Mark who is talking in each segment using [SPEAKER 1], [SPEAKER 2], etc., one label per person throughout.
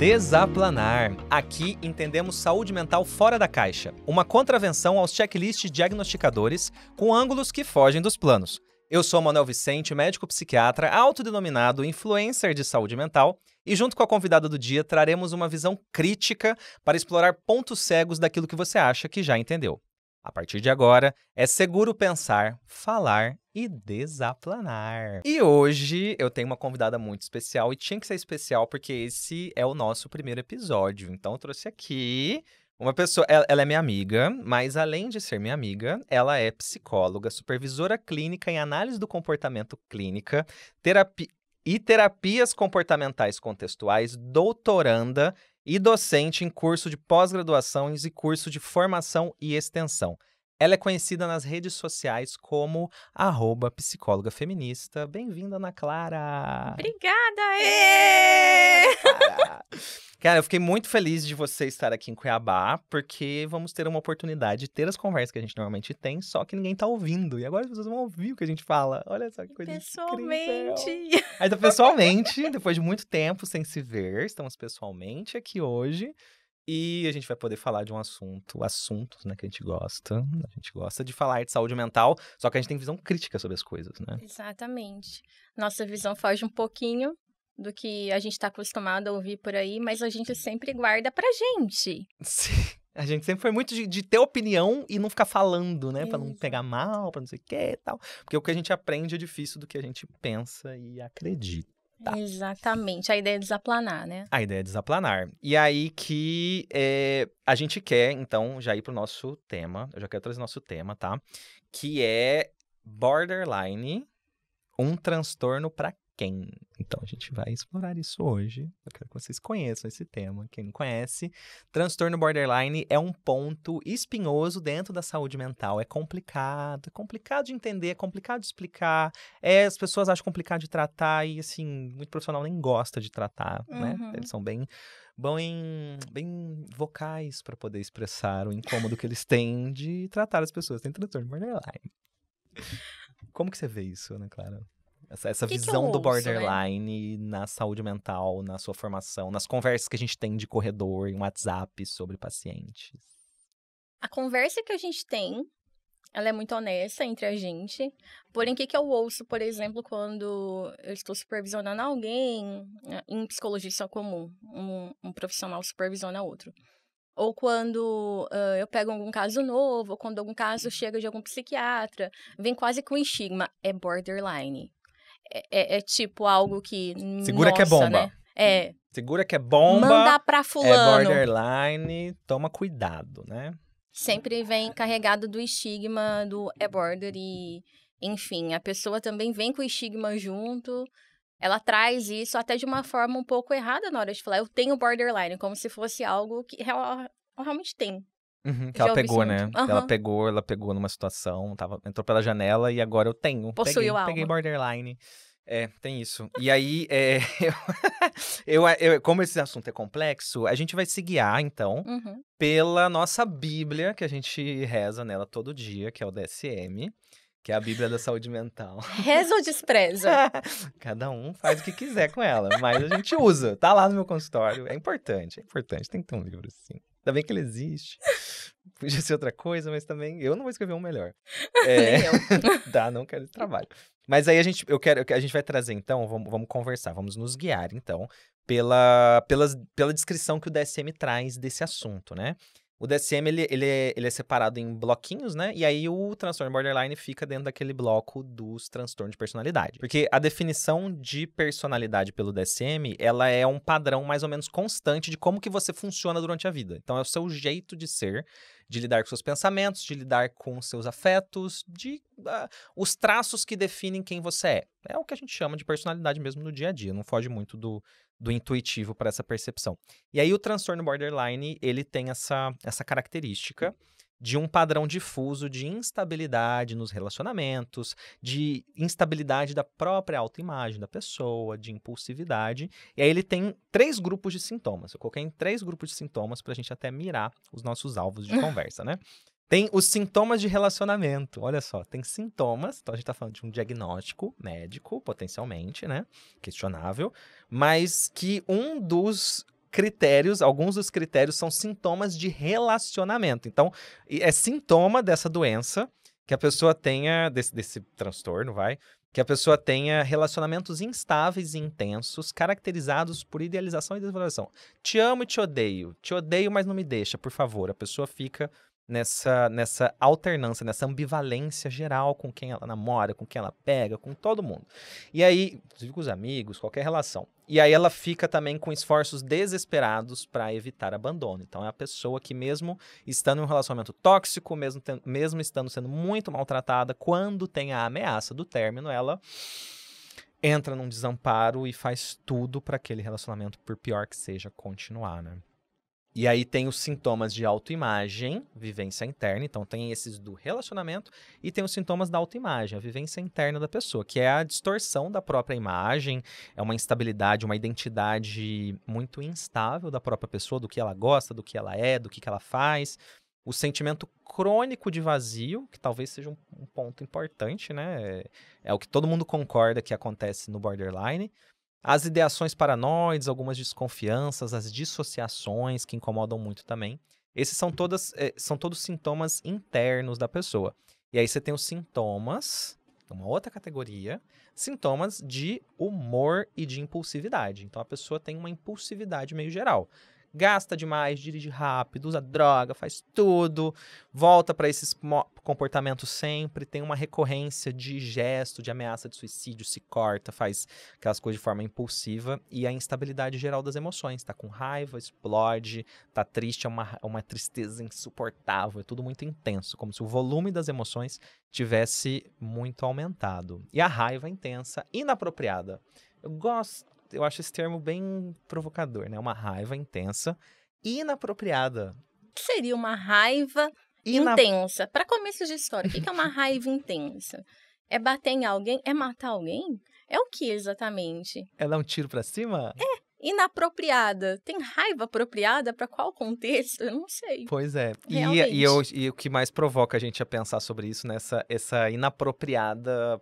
[SPEAKER 1] Desaplanar. Aqui entendemos saúde mental fora da caixa, uma contravenção aos checklists diagnosticadores com ângulos que fogem dos planos. Eu sou Manuel Vicente, médico psiquiatra, autodenominado influencer de saúde mental, e junto com a convidada do dia traremos uma visão crítica para explorar pontos cegos daquilo que você acha que já entendeu. A partir de agora, é seguro pensar, falar e desaplanar. E hoje eu tenho uma convidada muito especial e tinha que ser especial porque esse é o nosso primeiro episódio. Então eu trouxe aqui uma pessoa, ela, é minha amiga, mas além de ser minha amiga, ela é psicóloga, supervisora clínica em análise do comportamento clínica, terapia e terapias comportamentais contextuais, doutoranda e docente em curso de pós-graduações e curso de formação e extensão. Ela é conhecida nas redes sociais como arroba psicóloga feminista. Bem-vinda, Ana Clara!
[SPEAKER 2] Obrigada! Ê!
[SPEAKER 1] Cara. Cara, eu fiquei muito feliz de você estar aqui em Cuiabá, porque vamos ter uma oportunidade de ter as conversas que a gente normalmente tem, só que ninguém tá ouvindo. E agora as pessoas vão ouvir o que a gente fala. Olha só que coisa Pessoalmente! Incrível. Ainda é pessoalmente, depois de muito tempo sem se ver, estamos pessoalmente aqui hoje. E a gente vai poder falar de um assunto, assuntos, né, que a gente gosta. A gente gosta de falar de saúde mental, só que a gente tem visão crítica sobre as coisas, né?
[SPEAKER 2] Exatamente. Nossa visão foge um pouquinho do que a gente está acostumado a ouvir por aí, mas a gente sempre guarda pra gente. Sim.
[SPEAKER 1] A gente sempre foi muito de, de, ter opinião e não ficar falando, né? Isso. Pra não pegar mal, pra não sei o que e tal. Porque o que a gente aprende é difícil do que a gente pensa e acredita.
[SPEAKER 2] Tá. Exatamente, a ideia é desaplanar, né?
[SPEAKER 1] A ideia é desaplanar. E aí que é, a gente quer, então, já ir pro nosso tema, eu já quero trazer nosso tema, tá? Que é borderline, um transtorno para quem. Então a gente vai explorar isso hoje. Eu quero que vocês conheçam esse tema. Quem não conhece, transtorno borderline é um ponto espinhoso dentro da saúde mental. É complicado, é complicado de entender, é complicado de explicar. É, as pessoas acham complicado de tratar e assim, muito profissional nem gosta de tratar, né? uhum. né? Eles são bem bom em bem vocais para poder expressar o incômodo que eles têm de tratar as pessoas. Tem transtorno borderline. Como que você vê isso, Ana Clara? Essa, essa que é visão que ouço, do né? borderline né? na saúde mental, na sua formação, nas conversas que a gente tem de corredor, em WhatsApp sobre pacientes.
[SPEAKER 2] A conversa que a gente tem, ela é muito honesta entre a gente. Porém, o que, que eu é ouço, por exemplo, quando eu estou supervisionando alguém em né, psicologia comum, um, um profissional supervisiona outro ou quando uh, eu pego algum caso novo, ou quando algum caso chega de algum psiquiatra, vem quase com estigma, é borderline. É, é, é tipo algo que. Segura nossa, que é bomba. Né? É.
[SPEAKER 1] Segura que é bomba. Mandar pra é fulano. É borderline, toma cuidado, né?
[SPEAKER 2] Sempre vem carregado do estigma do é border e, enfim, a pessoa também vem com o estigma junto. Ela traz isso até de uma forma um pouco errada na hora de falar, eu tenho borderline, como se fosse algo que realmente tem. Uhum, que ela pegou, né? Uhum. Ela
[SPEAKER 1] pegou, ela pegou numa situação, tava, entrou pela janela e agora eu tenho. Possuiu peguei, peguei borderline. É, tem isso. E aí, é, eu, eu, eu, como esse assunto é complexo, a gente vai se guiar, então, uhum. pela nossa Bíblia, que a gente reza nela todo dia, que é o DSM, que é a Bíblia da Saúde Mental.
[SPEAKER 2] Reza ou despreza?
[SPEAKER 1] Cada um faz o que quiser com ela, mas a gente usa. Tá lá no meu consultório. É importante, é importante. Tem que ter um livro assim. Ainda bem que ele existe. Podia ser outra coisa, mas também eu não vou escrever um melhor. É, dá, não quero trabalho. Mas aí a gente, eu quero, a gente vai trazer então, vamos, vamos conversar, vamos nos guiar então pela, pela, pela descrição que o DSM traz desse assunto, né? O DSM, ele, ele, é, ele é separado em bloquinhos, né? E aí o transtorno borderline fica dentro daquele bloco dos transtornos de personalidade. Porque a definição de personalidade pelo DSM, ela é um padrão mais ou menos constante de como que você funciona durante a vida. Então, é o seu jeito de ser, de lidar com seus pensamentos, de lidar com seus afetos, de uh, os traços que definem quem você é. É o que a gente chama de personalidade mesmo no dia a dia. Não foge muito do do intuitivo para essa percepção. E aí o transtorno borderline, ele tem essa, essa característica de um padrão difuso de instabilidade nos relacionamentos, de instabilidade da própria autoimagem da pessoa, de impulsividade. E aí ele tem três grupos de sintomas. Eu coloquei em três grupos de sintomas para a gente até mirar os nossos alvos de conversa, né? Tem os sintomas de relacionamento. Olha só, tem sintomas. Então a gente está falando de um diagnóstico médico, potencialmente, né? Questionável. Mas que um dos critérios, alguns dos critérios são sintomas de relacionamento. Então, é sintoma dessa doença que a pessoa tenha, desse, desse transtorno, vai, que a pessoa tenha relacionamentos instáveis e intensos, caracterizados por idealização e desvalorização. Te amo e te odeio. Te odeio, mas não me deixa, por favor. A pessoa fica nessa, nessa alternância, nessa ambivalência geral com quem ela namora, com quem ela pega, com todo mundo. E aí, inclusive com os amigos, qualquer relação. E aí ela fica também com esforços desesperados para evitar abandono. Então é a pessoa que mesmo estando em um relacionamento tóxico, mesmo, ten... mesmo estando sendo muito maltratada, quando tem a ameaça do término, ela entra num desamparo e faz tudo para aquele relacionamento, por pior que seja, continuar, né? E aí tem os sintomas de autoimagem, vivência interna, então tem esses do relacionamento e tem os sintomas da autoimagem, a vivência interna da pessoa, que é a distorção da própria imagem, é uma instabilidade, uma identidade muito instável da própria pessoa, do que ela gosta, do que ela é, do que, que ela faz. O sentimento crônico de vazio, que talvez seja um, um ponto importante, né? É, é o que todo mundo concorda que acontece no borderline. As ideações paranoides, algumas desconfianças, as dissociações que incomodam muito também. Esses são, todas, eh, são todos sintomas internos da pessoa. E aí você tem os sintomas, uma outra categoria, sintomas de humor e de impulsividade. Então a pessoa tem uma impulsividade meio geral, gasta demais, dirige rápido, usa droga, faz tudo, volta para esses comportamentos sempre, tem uma recorrência de gesto, de ameaça de suicídio, se corta, faz aquelas coisas de forma impulsiva e a instabilidade geral das emoções, tá com raiva, explode, tá triste, é uma, é uma tristeza insuportável, é tudo muito intenso, como se o volume das emoções tivesse muito aumentado. E a raiva intensa, inapropriada. Eu gosto eu acho esse termo bem provocador, né? Uma raiva intensa e inapropriada.
[SPEAKER 2] seria uma raiva Ina... intensa? Para começo de história, o que é uma raiva intensa? É bater em alguém? É matar alguém? É o que exatamente?
[SPEAKER 1] É dar um tiro para cima? É
[SPEAKER 2] inapropriada. Tem raiva apropriada para qual contexto? Eu não sei.
[SPEAKER 1] Pois é. E, e, eu, e, o que mais provoca a gente a pensar sobre isso nessa essa inapropriada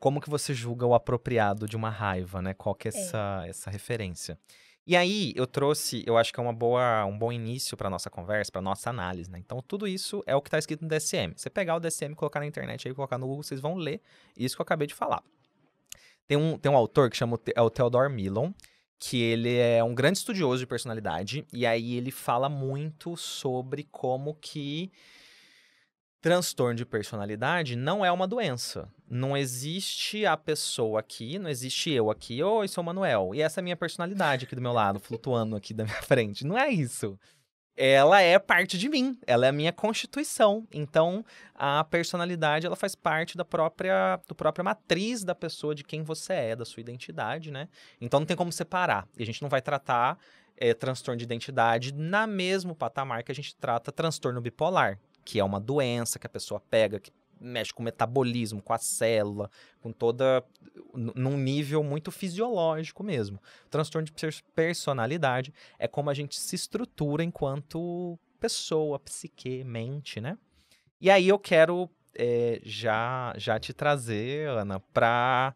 [SPEAKER 1] como que você julga o apropriado de uma raiva, né? Qual que é, é. essa, é. essa referência? E aí eu trouxe, eu acho que é uma boa, um bom início para nossa conversa, para nossa análise, né? Então tudo isso é o que está escrito no DSM. Você pegar o DSM, colocar na internet aí, colocar no Google, vocês vão ler isso que eu acabei de falar. Tem um, tem um autor que chama é o Theodore Millon, que ele é um grande estudioso de personalidade e aí ele fala muito sobre como que transtorno de personalidade não é uma doença. Não existe a pessoa aqui, não existe eu aqui. Oi, sou o Manuel. E essa é a minha personalidade aqui do meu lado, flutuando aqui da minha frente. Não é isso. Ela é parte de mim, ela é a minha constituição. Então, a personalidade, ela faz parte da própria, do própria matriz da pessoa, de quem você é, da sua identidade, né? Então, não tem como separar. E a gente não vai tratar é, transtorno de identidade na mesmo patamar que a gente trata transtorno bipolar, que é uma doença que a pessoa pega, que mexe com o metabolismo, com a célula, com toda. num nível muito fisiológico mesmo. O transtorno de personalidade é como a gente se estrutura enquanto pessoa, psique, mente, né? E aí eu quero é, já, já te trazer, Ana, para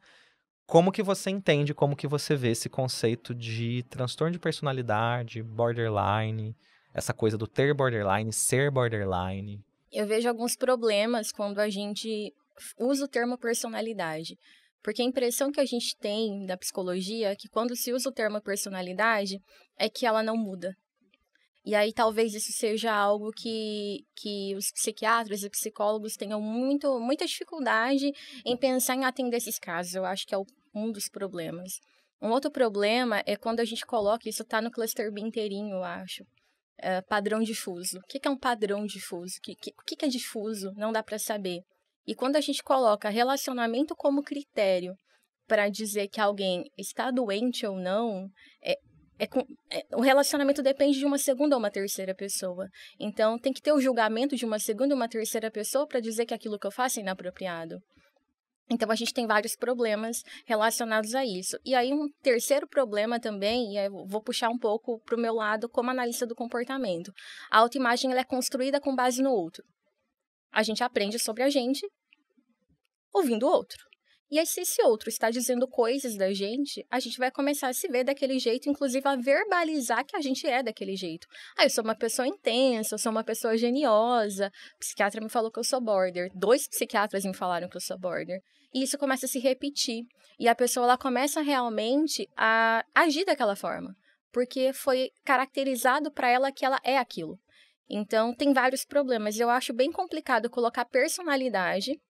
[SPEAKER 1] como que você entende, como que você vê esse conceito de transtorno de personalidade, borderline essa coisa do ter borderline, ser borderline?
[SPEAKER 2] Eu vejo alguns problemas quando a gente usa o termo personalidade. Porque a impressão que a gente tem da psicologia é que quando se usa o termo personalidade é que ela não muda. E aí talvez isso seja algo que, que os psiquiatras e psicólogos tenham muito, muita dificuldade em pensar em atender esses casos. Eu acho que é um dos problemas. Um outro problema é quando a gente coloca, isso está no cluster B inteirinho, eu acho, eh, padrão difuso. O que, é um padrão difuso? O que, que, que é difuso? Não dá para saber. E quando a gente coloca relacionamento como critério para dizer que alguém está doente ou não, é, é, com, é, o relacionamento depende de uma segunda ou uma terceira pessoa. Então, tem que ter o julgamento de uma segunda ou uma terceira pessoa para dizer que aquilo que eu faço é inapropriado. Então, a gente tem vários problemas relacionados a isso. E aí, um terceiro problema também, e eu vou puxar um pouco para o meu lado como analista do comportamento. A autoimagem ela é construída com base no outro. A gente aprende sobre a gente ouvindo o outro. E aí, se esse outro está dizendo coisas da gente, a gente vai começar a se ver daquele jeito, inclusive a verbalizar que a gente é daquele jeito. Ah, eu sou uma pessoa intensa, eu sou uma pessoa geniosa. O psiquiatra me falou que eu sou border. Dois psiquiatras me falaram que eu sou border. E isso começa a se repetir. E a pessoa ela começa realmente a agir daquela forma. Porque foi caracterizado para ela que ela é aquilo. Então, tem vários problemas. Eu acho bem complicado colocar personalidade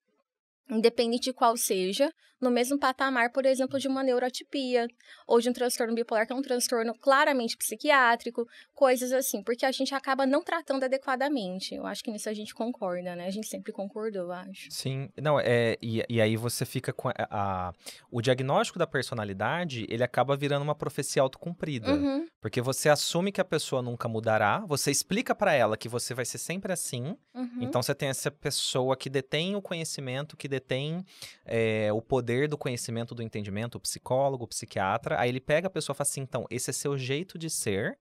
[SPEAKER 2] independente de qual seja, no mesmo patamar, por exemplo, de uma neurotipia ou de um transtorno bipolar, que é um transtorno claramente psiquiátrico, coisas assim, porque a gente acaba não tratando adequadamente. Eu acho que nisso a gente concorda, né? A gente sempre concordou, eu acho.
[SPEAKER 1] Sim, não, é, e, e aí você fica com a, a, o diagnóstico da personalidade, ele acaba virando uma profecia autocumprida, uhum. porque você assume que a pessoa nunca mudará, você explica para ela que você vai ser sempre assim, uhum. então você tem essa pessoa que detém o conhecimento, que detém é, eh, o poder do conhecimento, do entendimento, o psicólogo, o psiquiatra. Aí ele pega a pessoa e fala assim: então, esse é seu jeito de ser.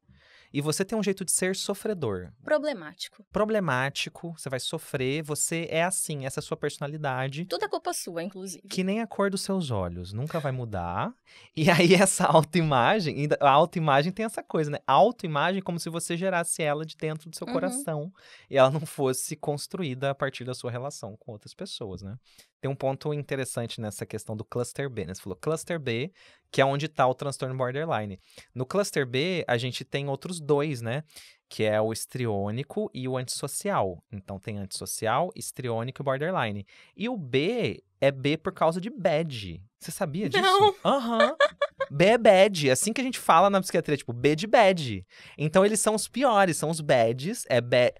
[SPEAKER 1] E você tem um jeito de ser sofredor.
[SPEAKER 2] Problemático.
[SPEAKER 1] Problemático, você vai sofrer, você é assim, essa é a sua personalidade. Tudo
[SPEAKER 2] é culpa sua, inclusive.
[SPEAKER 1] Que nem a cor dos seus olhos, nunca vai mudar. E aí essa autoimagem, a autoimagem tem essa coisa, né? Autoimagem é como se você gerasse ela de dentro do seu uhum. coração e ela não fosse construída a partir da sua relação com outras pessoas, né? tem um ponto interessante nessa questão do cluster B, né? Você falou cluster B, que é onde está o transtorno borderline. No cluster B, a gente tem outros dois, né? Que é o estriônico e o antissocial. Então tem antissocial, estriônico e borderline. E o B é B por causa de bad. Você sabia disso? Não. Aham. Uhum. B é bad. É assim que a gente fala na psiquiatria, tipo, B de bad. Então eles são os piores, são os bads. É, ba...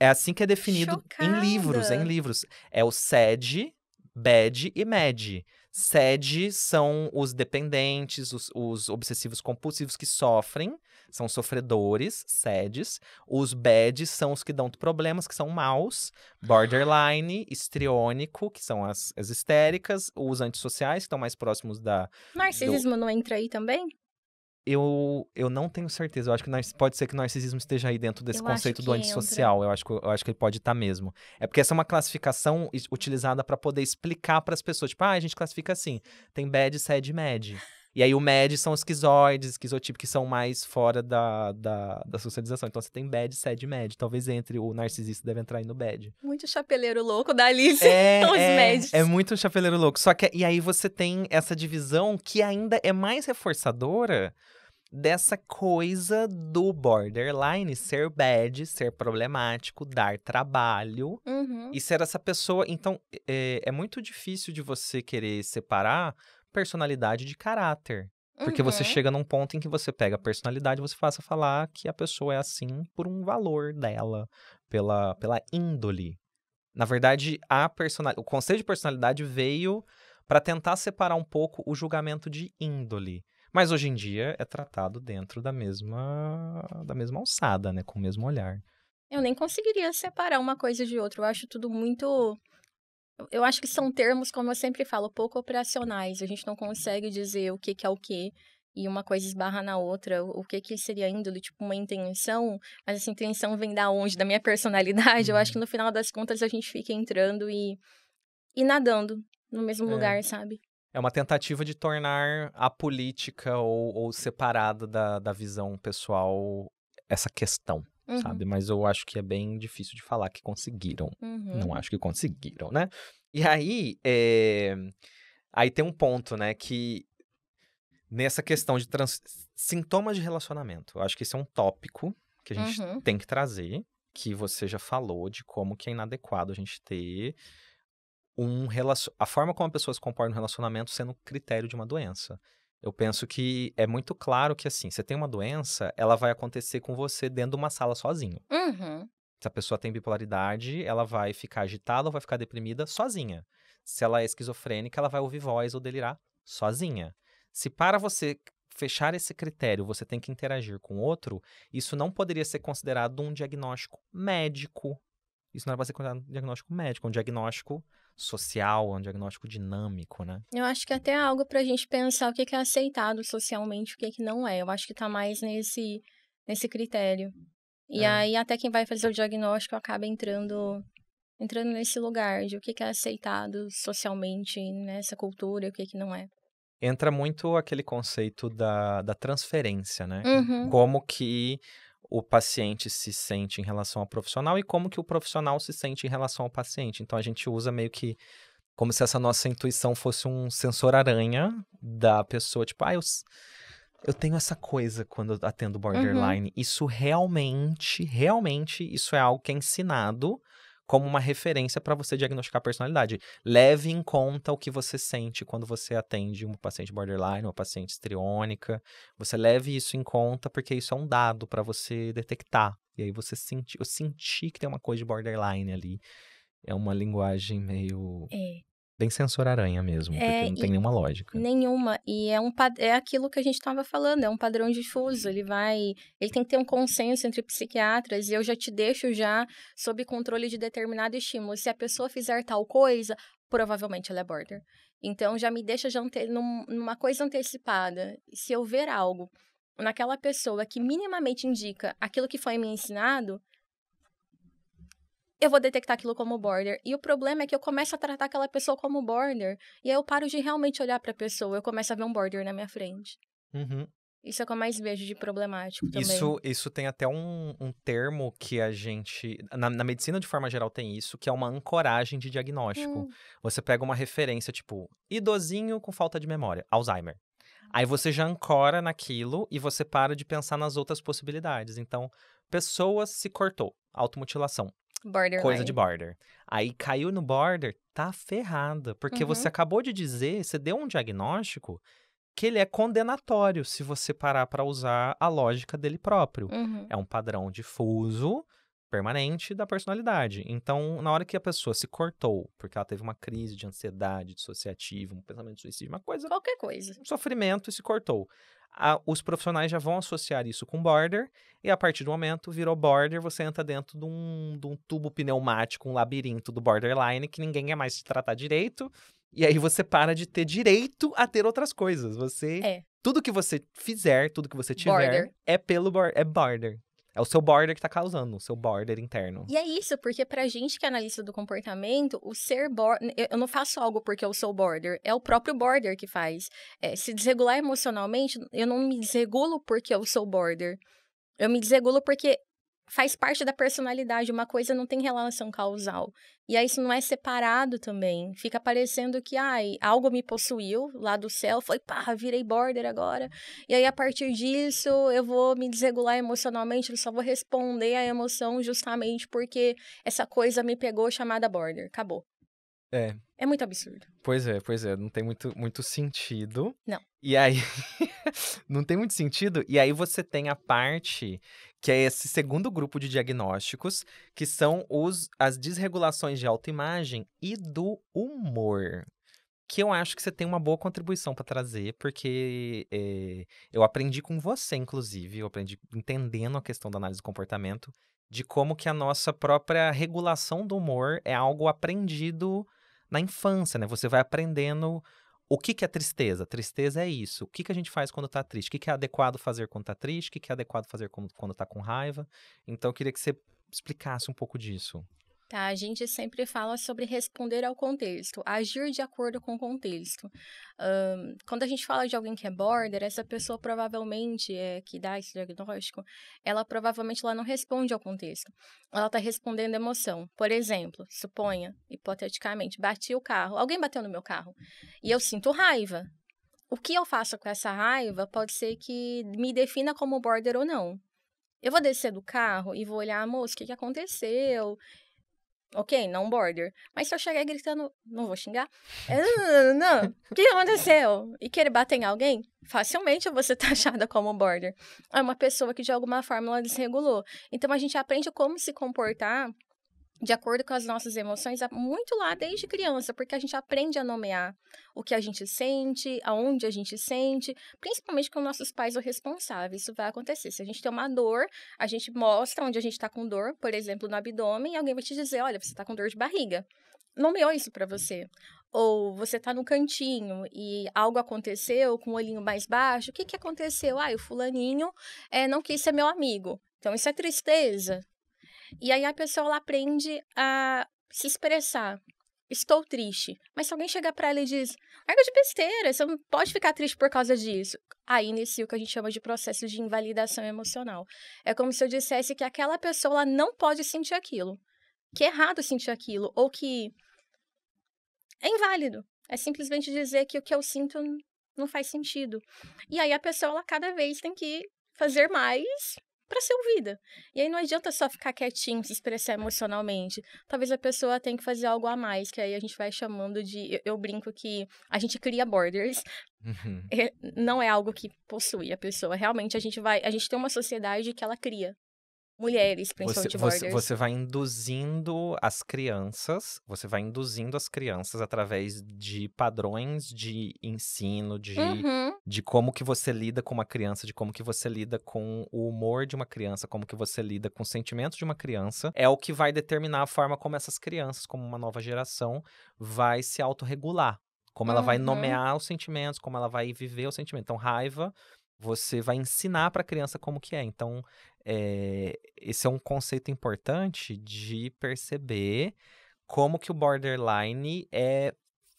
[SPEAKER 1] é assim que é definido Chocada. em livros, em livros. É o SED, bad e mad. SAD são os dependentes, os, os, obsessivos compulsivos que sofrem, são sofredores, Seds. Os BAD são os que dão problemas, que são maus. Borderline, ah. histriônico, que são as, as histéricas. Os antissociais, que estão mais próximos da.
[SPEAKER 2] Narcisismo do... não entra aí também?
[SPEAKER 1] eu, eu não tenho certeza. Eu acho que pode ser que o narcisismo esteja aí dentro desse eu conceito do antissocial. Eu acho, que, eu acho que ele pode estar tá mesmo. É porque essa é uma classificação utilizada para poder explicar para as pessoas. Tipo, ah, a gente classifica assim: tem bad, sad, mad. E aí o MED são os esquizoides, esquizotípicos, que são mais fora da, da, da socialização. Então você tem BED, SED e MED. Talvez entre o narcisista deve entrar aí no BED.
[SPEAKER 2] Muito chapeleiro louco da Alice. É, os é, MEDs.
[SPEAKER 1] É muito chapeleiro louco. Só que e aí você tem essa divisão que ainda é mais reforçadora dessa coisa do borderline ser bad, ser problemático, dar trabalho uhum. e ser essa pessoa. Então, é, é, muito difícil de você querer separar personalidade de caráter. Porque uhum. você chega num ponto em que você pega a personalidade e você faça falar que a pessoa é assim por um valor dela, pela, pela índole. Na verdade, a personal... o conceito de personalidade veio para tentar separar um pouco o julgamento de índole. Mas hoje em dia é tratado dentro da mesma da mesma alçada, né, com o mesmo olhar.
[SPEAKER 2] Eu nem conseguiria separar uma coisa de outra. Eu acho tudo muito eu acho que são termos, como eu sempre falo, pouco operacionais. A gente não consegue dizer o que, que é o que e uma coisa esbarra na outra, o que que seria índole, tipo uma intenção, mas essa intenção vem da onde, da minha personalidade, eu acho que uhum. no final das contas a gente fica entrando e, e nadando no mesmo é. lugar, sabe?
[SPEAKER 1] É uma tentativa de tornar a política ou, ou separada da, da visão pessoal essa questão, uhum. sabe? Mas eu acho que é bem difícil de falar que conseguiram. Uhum. Não acho que conseguiram, né? E aí, é... aí tem um ponto, né, que nessa questão de trans... sintomas de relacionamento, eu acho que esse é um tópico que a gente uhum. tem que trazer, que você já falou de como que é inadequado a gente ter um relacion... a forma como a pessoa se comporta no relacionamento sendo critério de uma doença. Eu penso que é muito claro que, assim, você tem uma doença, ela vai acontecer com você dentro de uma sala sozinho. Uhum. Se a pessoa tem bipolaridade, ela vai ficar agitada ou vai ficar deprimida sozinha. Se ela é esquizofrênica, ela vai ouvir voz ou delirar sozinha. Se para você fechar esse critério, você tem que interagir com outro, isso não poderia ser considerado um diagnóstico médico. Isso não era para ser considerado um diagnóstico médico, é um diagnóstico social, é um diagnóstico dinâmico, né?
[SPEAKER 2] Eu acho que é até é algo para a gente pensar o que é aceitado socialmente, o que, é que não é. Eu acho que está mais nesse, nesse critério. E é. aí até quem vai fazer o diagnóstico acaba entrando entrando nesse lugar de o que é aceitado socialmente nessa cultura e o que, é que não é.
[SPEAKER 1] Entra muito aquele conceito da, da transferência, né? Uhum. Como que o paciente se sente em relação ao profissional e como que o profissional se sente em relação ao paciente. Então a gente usa meio que como se essa nossa intuição fosse um sensor aranha da pessoa, tipo, ah, eu, eu tenho essa coisa quando atendo borderline. Uhum. Isso realmente, realmente, isso é algo que é ensinado como uma referência para você diagnosticar a personalidade. Leve em conta o que você sente quando você atende um paciente borderline, uma paciente estriônica. Você leve isso em conta porque isso é um dado para você detectar. E aí você sente, eu senti que tem uma coisa de borderline ali. É uma linguagem meio é. Bem sensor aranha mesmo, é, porque não tem nenhuma lógica.
[SPEAKER 2] Nenhuma. E é, um, é aquilo que a gente estava falando, é um padrão difuso. Ele vai. Ele tem que ter um consenso entre psiquiatras e eu já te deixo já sob controle de determinado estímulo. Se a pessoa fizer tal coisa, provavelmente ela é border. Então já me deixa já ante, num, numa coisa antecipada. Se eu ver algo naquela pessoa que minimamente indica aquilo que foi me ensinado, eu vou detectar aquilo como border. E o problema é que eu começo a tratar aquela pessoa como border. E aí eu paro de realmente olhar para a pessoa. Eu começo a ver um border na minha frente. Uhum. Isso é o que eu mais vejo de problemático também. Isso,
[SPEAKER 1] isso tem até um, um termo que a gente. Na, na, medicina, de forma geral, tem isso, que é uma ancoragem de diagnóstico. Hum. Você pega uma referência, tipo, idosinho com falta de memória, Alzheimer. Ah, aí você já ancora naquilo e você para de pensar nas outras possibilidades. Então, pessoa se cortou, automutilação coisa de border. Aí caiu no border, tá ferrada. Porque uhum. você acabou de dizer, você deu um diagnóstico que ele é condenatório se você parar para usar a lógica dele próprio. Uhum. É um padrão difuso, permanente da personalidade. Então, na hora que a pessoa se cortou, porque ela teve uma crise de ansiedade dissociativa, um pensamento suicida, uma
[SPEAKER 2] coisa. Qualquer coisa.
[SPEAKER 1] Um sofrimento e se cortou a, os profissionais já vão associar isso com border, e a partir do momento virou border, você entra dentro de um, de um tubo pneumático, um labirinto do borderline, que ninguém é mais te tratar direito, e aí você para de ter direito a ter outras coisas. Você. É. Tudo que você fizer, tudo que você tiver, border. é pelo é border. É o seu border que tá causando, o seu border interno. E
[SPEAKER 2] é isso, porque pra gente que é analista do comportamento, o ser border. Eu não faço algo porque eu sou border, é o próprio border que faz. É, se desregular emocionalmente, eu não me desregulo porque eu sou border. Eu me desregulo porque faz parte da personalidade, uma coisa não tem relação causal. E aí isso não é separado também. Fica parecendo que, ai, algo me possuiu lá do céu, foi pá, virei border agora. E aí a partir disso eu vou me desregular emocionalmente, eu só vou responder à emoção justamente porque essa coisa me pegou chamada border. Acabou. É. É muito absurdo.
[SPEAKER 1] Pois é, pois é. Não tem muito, muito sentido. Não. E aí. não tem muito sentido. E aí você tem a parte que é esse segundo grupo de diagnósticos, que são os, as desregulações de autoimagem e do humor. Que eu acho que você tem uma boa contribuição para trazer, porque é, eu aprendi com você, inclusive, eu aprendi entendendo a questão da análise do comportamento, de como que a nossa própria regulação do humor é algo aprendido na infância, né? Você vai aprendendo o que, que é tristeza? Tristeza é isso. O que, que a gente faz quando está triste? O que, que é adequado fazer quando está triste? O que, que é adequado fazer quando está com raiva? Então, eu queria que você explicasse
[SPEAKER 2] um pouco disso. Tá? A gente sempre fala sobre responder ao contexto, agir de acordo com o contexto. Um, quando a gente fala de alguém que é border, essa pessoa provavelmente é que dá esse diagnóstico, ela provavelmente ela não responde ao contexto. Ela está respondendo emoção. Por exemplo, suponha, hipoteticamente, bati o carro, alguém bateu no meu carro e eu sinto raiva. O que eu faço com essa raiva pode ser que me defina como border ou não. Eu vou descer do carro e vou olhar, moço, o que, que aconteceu? Ok, não border. Mas se eu chegar gritando, não vou xingar? Não, não, não, O que aconteceu? E querer bater em alguém? Facilmente você tá achada como border. É uma pessoa que de alguma forma ela desregulou. Então a gente aprende como se comportar de acordo com as nossas emoções, muito lá desde criança, porque a gente aprende a nomear o que a gente sente, aonde a gente sente, principalmente com nossos pais ou responsáveis. Isso vai acontecer. Se a gente tem uma dor, a gente mostra onde a gente está com dor, por exemplo, no abdômen, e alguém vai te dizer: olha, você está com dor de barriga. Nomeou isso para você ou você está no cantinho e algo aconteceu com o olhinho mais baixo, o que, que aconteceu? Ah, o fulaninho é, não quis ser meu amigo. Então, isso é tristeza. E aí a pessoa ela aprende a se expressar. Estou triste. Mas se alguém chegar para ela e diz, larga de besteira, você não pode ficar triste por causa disso. Aí inicia o que a gente chama de processo de invalidação emocional. É como se eu dissesse que aquela pessoa ela não pode sentir aquilo. Que é errado sentir aquilo. Ou que é inválido. É simplesmente dizer que o que eu sinto não faz sentido. E aí a pessoa, ela cada vez tem que fazer mais para ser ouvida. E aí não adianta só ficar quietinho, se expressar emocionalmente. Talvez a pessoa tenha que fazer algo a mais, que aí a gente vai chamando de. Eu, eu brinco que a gente cria borders. Uhum. É, não é algo que possui a pessoa. Realmente a gente vai. A gente tem uma sociedade que ela cria mulheres, principalmente você, você, você,
[SPEAKER 1] vai induzindo as crianças, você vai induzindo as crianças através de padrões de ensino, de, uhum. de como que você lida com uma criança, de como que você lida com o humor de uma criança, como que você lida com os sentimentos de uma criança, é o que vai determinar a forma como essas crianças, como uma nova geração, vai se autorregular. Como ela uhum. vai nomear os sentimentos, como ela vai viver o sentimento. Então, raiva você vai ensinar para a criança como que é. Então, é, esse é um conceito importante de perceber como que o borderline é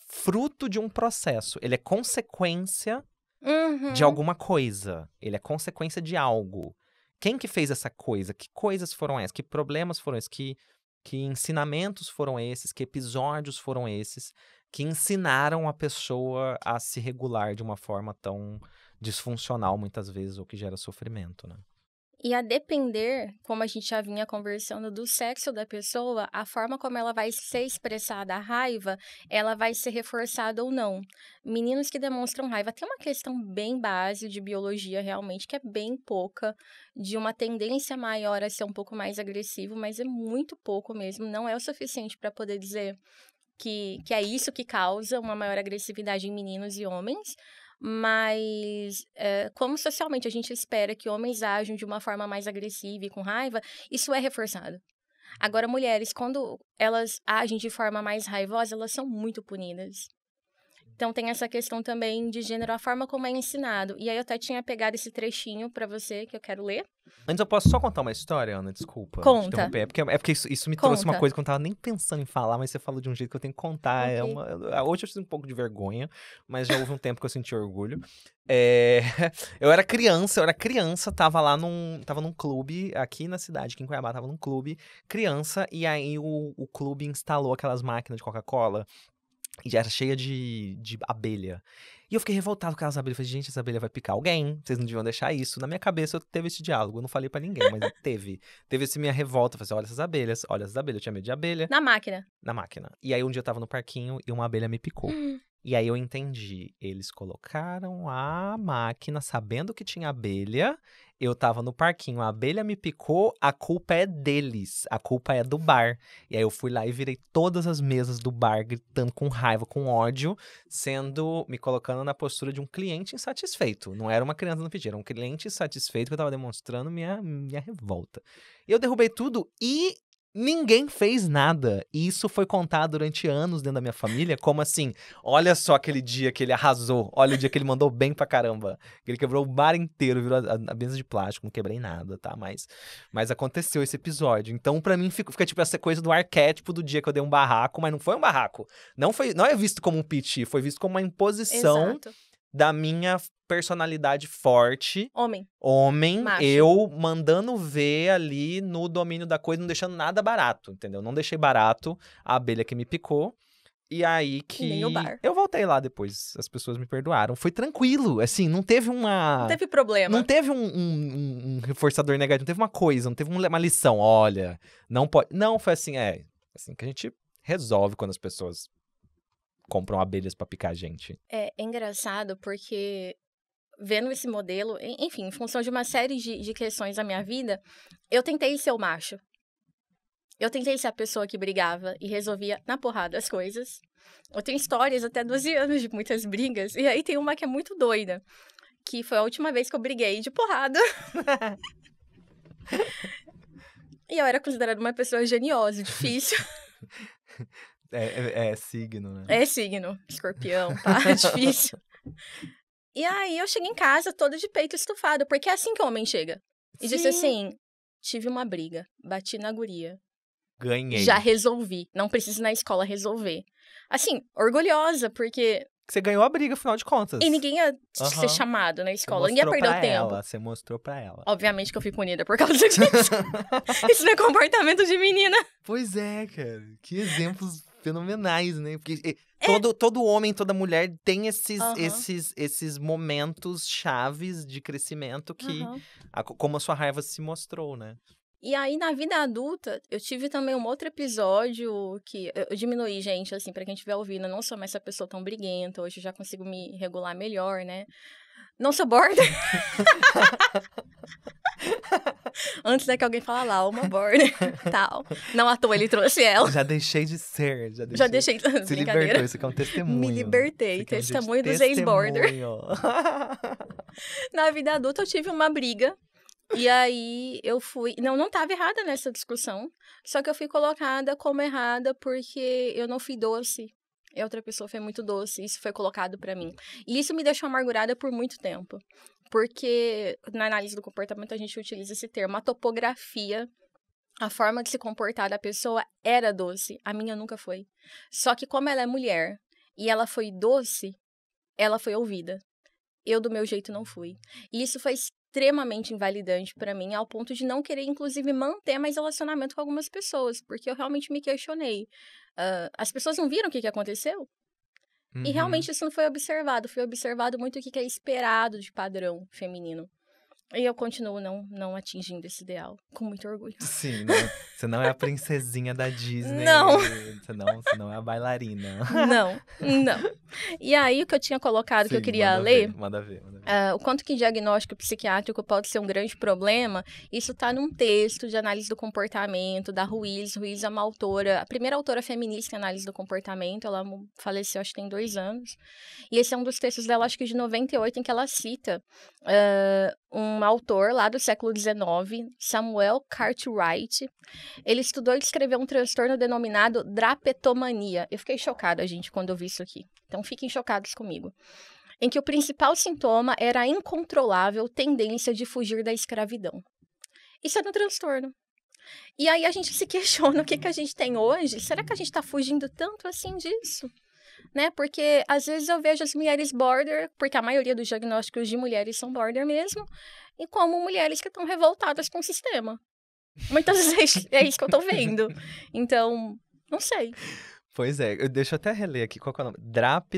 [SPEAKER 1] fruto de um processo. Ele é consequência
[SPEAKER 2] uhum. de
[SPEAKER 1] alguma coisa. Ele é consequência de algo. Quem que fez essa coisa? Que coisas foram essas? Que problemas foram esses? Que, que ensinamentos foram esses? Que episódios foram esses? Que ensinaram a pessoa a se regular de uma forma tão disfuncional muitas vezes ou que gera sofrimento, né?
[SPEAKER 2] E a depender, como a gente já vinha conversando, do sexo da pessoa, a forma como ela vai ser expressada a raiva, ela vai ser reforçada ou não. Meninos que demonstram raiva, tem uma questão bem base de biologia, realmente, que é bem pouca, de uma tendência maior a ser um pouco mais agressivo, mas é muito pouco mesmo, não é o suficiente para poder dizer que, que, é isso que causa uma maior agressividade em meninos e homens, mas, é, como socialmente a gente espera que homens ajam de uma forma mais agressiva e com raiva, isso é reforçado. Agora, mulheres, quando elas agem de forma mais raivosa, elas são muito punidas. Então tem essa questão também de gênero, a forma como é ensinado. E aí eu até tinha pegado esse trechinho para você que eu quero ler.
[SPEAKER 1] Antes eu posso só contar uma história, Ana, desculpa. Conta. É porque, é porque isso, isso me Conta. trouxe uma coisa que eu não tava nem pensando em falar, mas você falou de um jeito que eu tenho que contar. É okay. É uma, ah, hoje eu sinto um pouco de vergonha, mas já houve um tempo que eu senti orgulho. É, eu era criança, eu era criança, tava lá num, tava num clube aqui na cidade, aqui em Cuiabá, tava num clube, criança, e aí o, o clube instalou aquelas máquinas de Coca-Cola e era cheia de, de abelha. E eu fiquei revoltado com as abelhas. Eu falei, gente, essa abelha vai picar alguém. Vocês não deviam deixar isso. Na minha cabeça eu teve esse diálogo. Eu não falei para ninguém, mas teve. Teve essa minha revolta. Eu falei assim, olha essas abelhas, olha essas abelhas. Eu tinha medo de abelha. Na máquina. Na máquina. E aí um dia eu tava no parquinho e uma abelha me picou. Hum. E aí eu entendi. Eles colocaram a máquina sabendo que tinha abelha. Eu tava no parquinho, a abelha me picou, a culpa é deles, a culpa é do bar. E aí eu fui lá e virei todas as mesas do bar gritando com raiva, com ódio, sendo me colocando na postura de um cliente insatisfeito. Não era uma criança no pedido, era um cliente insatisfeito que eu tava demonstrando minha minha revolta. Eu derrubei tudo e Ninguém fez nada. E isso foi contado durante anos dentro da minha família, como assim: olha só aquele dia que ele arrasou, olha o dia que ele mandou bem pra caramba. Ele quebrou o bar inteiro, virou a, a mesa de plástico, não quebrei nada, tá? Mas, mas aconteceu esse episódio. Então, para mim, fica, fica, tipo essa coisa do arquétipo do dia que eu dei um barraco, mas não foi um barraco. Não, foi, não é visto como um piti, foi visto como uma imposição. Exato da minha personalidade forte. Homem. Homem, Macho. eu mandando ver ali no domínio da coisa, não deixando nada barato, entendeu? Não deixei barato a abelha que me picou. E aí que. Nem o bar. Eu voltei lá depois, as pessoas me perdoaram. Foi tranquilo, assim, não teve uma. Não teve problema. Não teve um, um, um reforçador negativo, não teve uma coisa, não teve uma lição. Olha, não pode. Não, foi assim, é. Assim que a gente resolve quando as pessoas compram abelhas para picar a gente.
[SPEAKER 2] É, é engraçado porque vendo esse modelo, enfim, em função de uma série de, de questões da minha vida, eu tentei ser o macho. Eu tentei ser a pessoa que brigava e resolvia na porrada as coisas. Eu tenho histórias até 12 anos de muitas brigas. E aí tem uma que é muito doida, que foi a última vez que eu briguei de porrada. e eu era considerada uma pessoa geniosa, difícil.
[SPEAKER 1] É, é, é signo, né? É
[SPEAKER 2] signo, escorpião, tá? É difícil. E aí eu cheguei em casa toda de peito estufado, porque é assim que o homem chega. E Sim. disse assim: tive uma briga, bati na guria. Ganhei. Já resolvi. Não preciso ir na escola resolver. Assim, orgulhosa, porque.
[SPEAKER 1] Você ganhou a briga, afinal de contas. E ninguém
[SPEAKER 2] ia uhum. ser chamado na escola. Ninguém ia perder o tempo.
[SPEAKER 1] Ela, você mostrou pra ela.
[SPEAKER 2] Obviamente que eu fui punida por causa disso. Isso não é comportamento de menina. Pois é,
[SPEAKER 1] cara. Que exemplos fenomenais, né? Porque é. todo, todo homem, toda mulher tem esses, uhum. esses, esses momentos chaves de crescimento que. Uhum. A, como a sua raiva se mostrou, né?
[SPEAKER 2] E aí, na vida adulta, eu tive também um outro episódio que eu diminuí, gente, assim, para quem estiver ouvindo, eu não sou mais essa pessoa tão briguenta, hoje já consigo me regular melhor, né? Não sou border. Antes né, que alguém fala ah, lá, uma border, tal. Não à toa ele trouxe ela. Já
[SPEAKER 1] deixei de ser, já deixei. Já deixei de Se libertou, isso aqui é um testemunho. Me
[SPEAKER 2] libertei, testemunho, é um testemunho dos ex-border. Na vida adulta eu tive uma briga e aí eu fui. Não, não estava errada nessa discussão. Só que eu fui colocada como errada porque eu não fui doce. E é a outra pessoa foi muito doce. Isso foi colocado para mim. E isso me deixou amargurada por muito tempo. Porque na análise do comportamento a gente utiliza esse termo, a topografia a forma de se comportar da pessoa era doce, a minha nunca foi. Só que como ela é mulher e ela foi doce, ela foi ouvida eu do meu jeito não fui. E isso foi extremamente invalidante para mim, ao ponto de não querer, inclusive, manter mais relacionamento com algumas pessoas, porque eu realmente me questionei. Uh, as pessoas não viram o que, que aconteceu? Uhum. E realmente isso não foi observado. Foi observado muito o que, que é esperado de padrão feminino. E eu continuo não, não atingindo esse ideal, com muito orgulho. Sim, né?
[SPEAKER 1] Você não é a princesinha da Disney. Não. Você não, você não é a bailarina. Não,
[SPEAKER 2] não. E aí, o que eu tinha colocado, Sim, que eu queria manda ler... Ver, manda ver, manda ver. Uh, o quanto que diagnóstico psiquiátrico pode ser um grande problema, isso está num texto de análise do comportamento da Ruiz. Ruiz é uma autora, a primeira autora feminista em análise do comportamento. Ela faleceu, acho que tem dois anos. E esse é um dos textos dela, acho que de 98, em que ela cita... Uh, um autor lá do século XIX, Samuel Cartwright. Ele estudou e escreveu um transtorno denominado drapetomania. Eu fiquei chocada, gente, quando eu vi isso aqui. Então fiquem chocados comigo. Em que o principal sintoma era a incontrolável tendência de fugir da escravidão. Isso é um transtorno. E aí a gente se questiona o que, que a gente tem hoje. Será que a gente está fugindo tanto assim disso? né? Porque às vezes eu vejo as mulheres border, porque a maioria dos diagnósticos de mulheres são border mesmo, e como mulheres que estão revoltadas com o sistema. Muitas vezes é isso que eu tô vendo. Então, não sei.
[SPEAKER 1] Pois é, eu, deixa eu até reler aqui qual é o nome. Drap...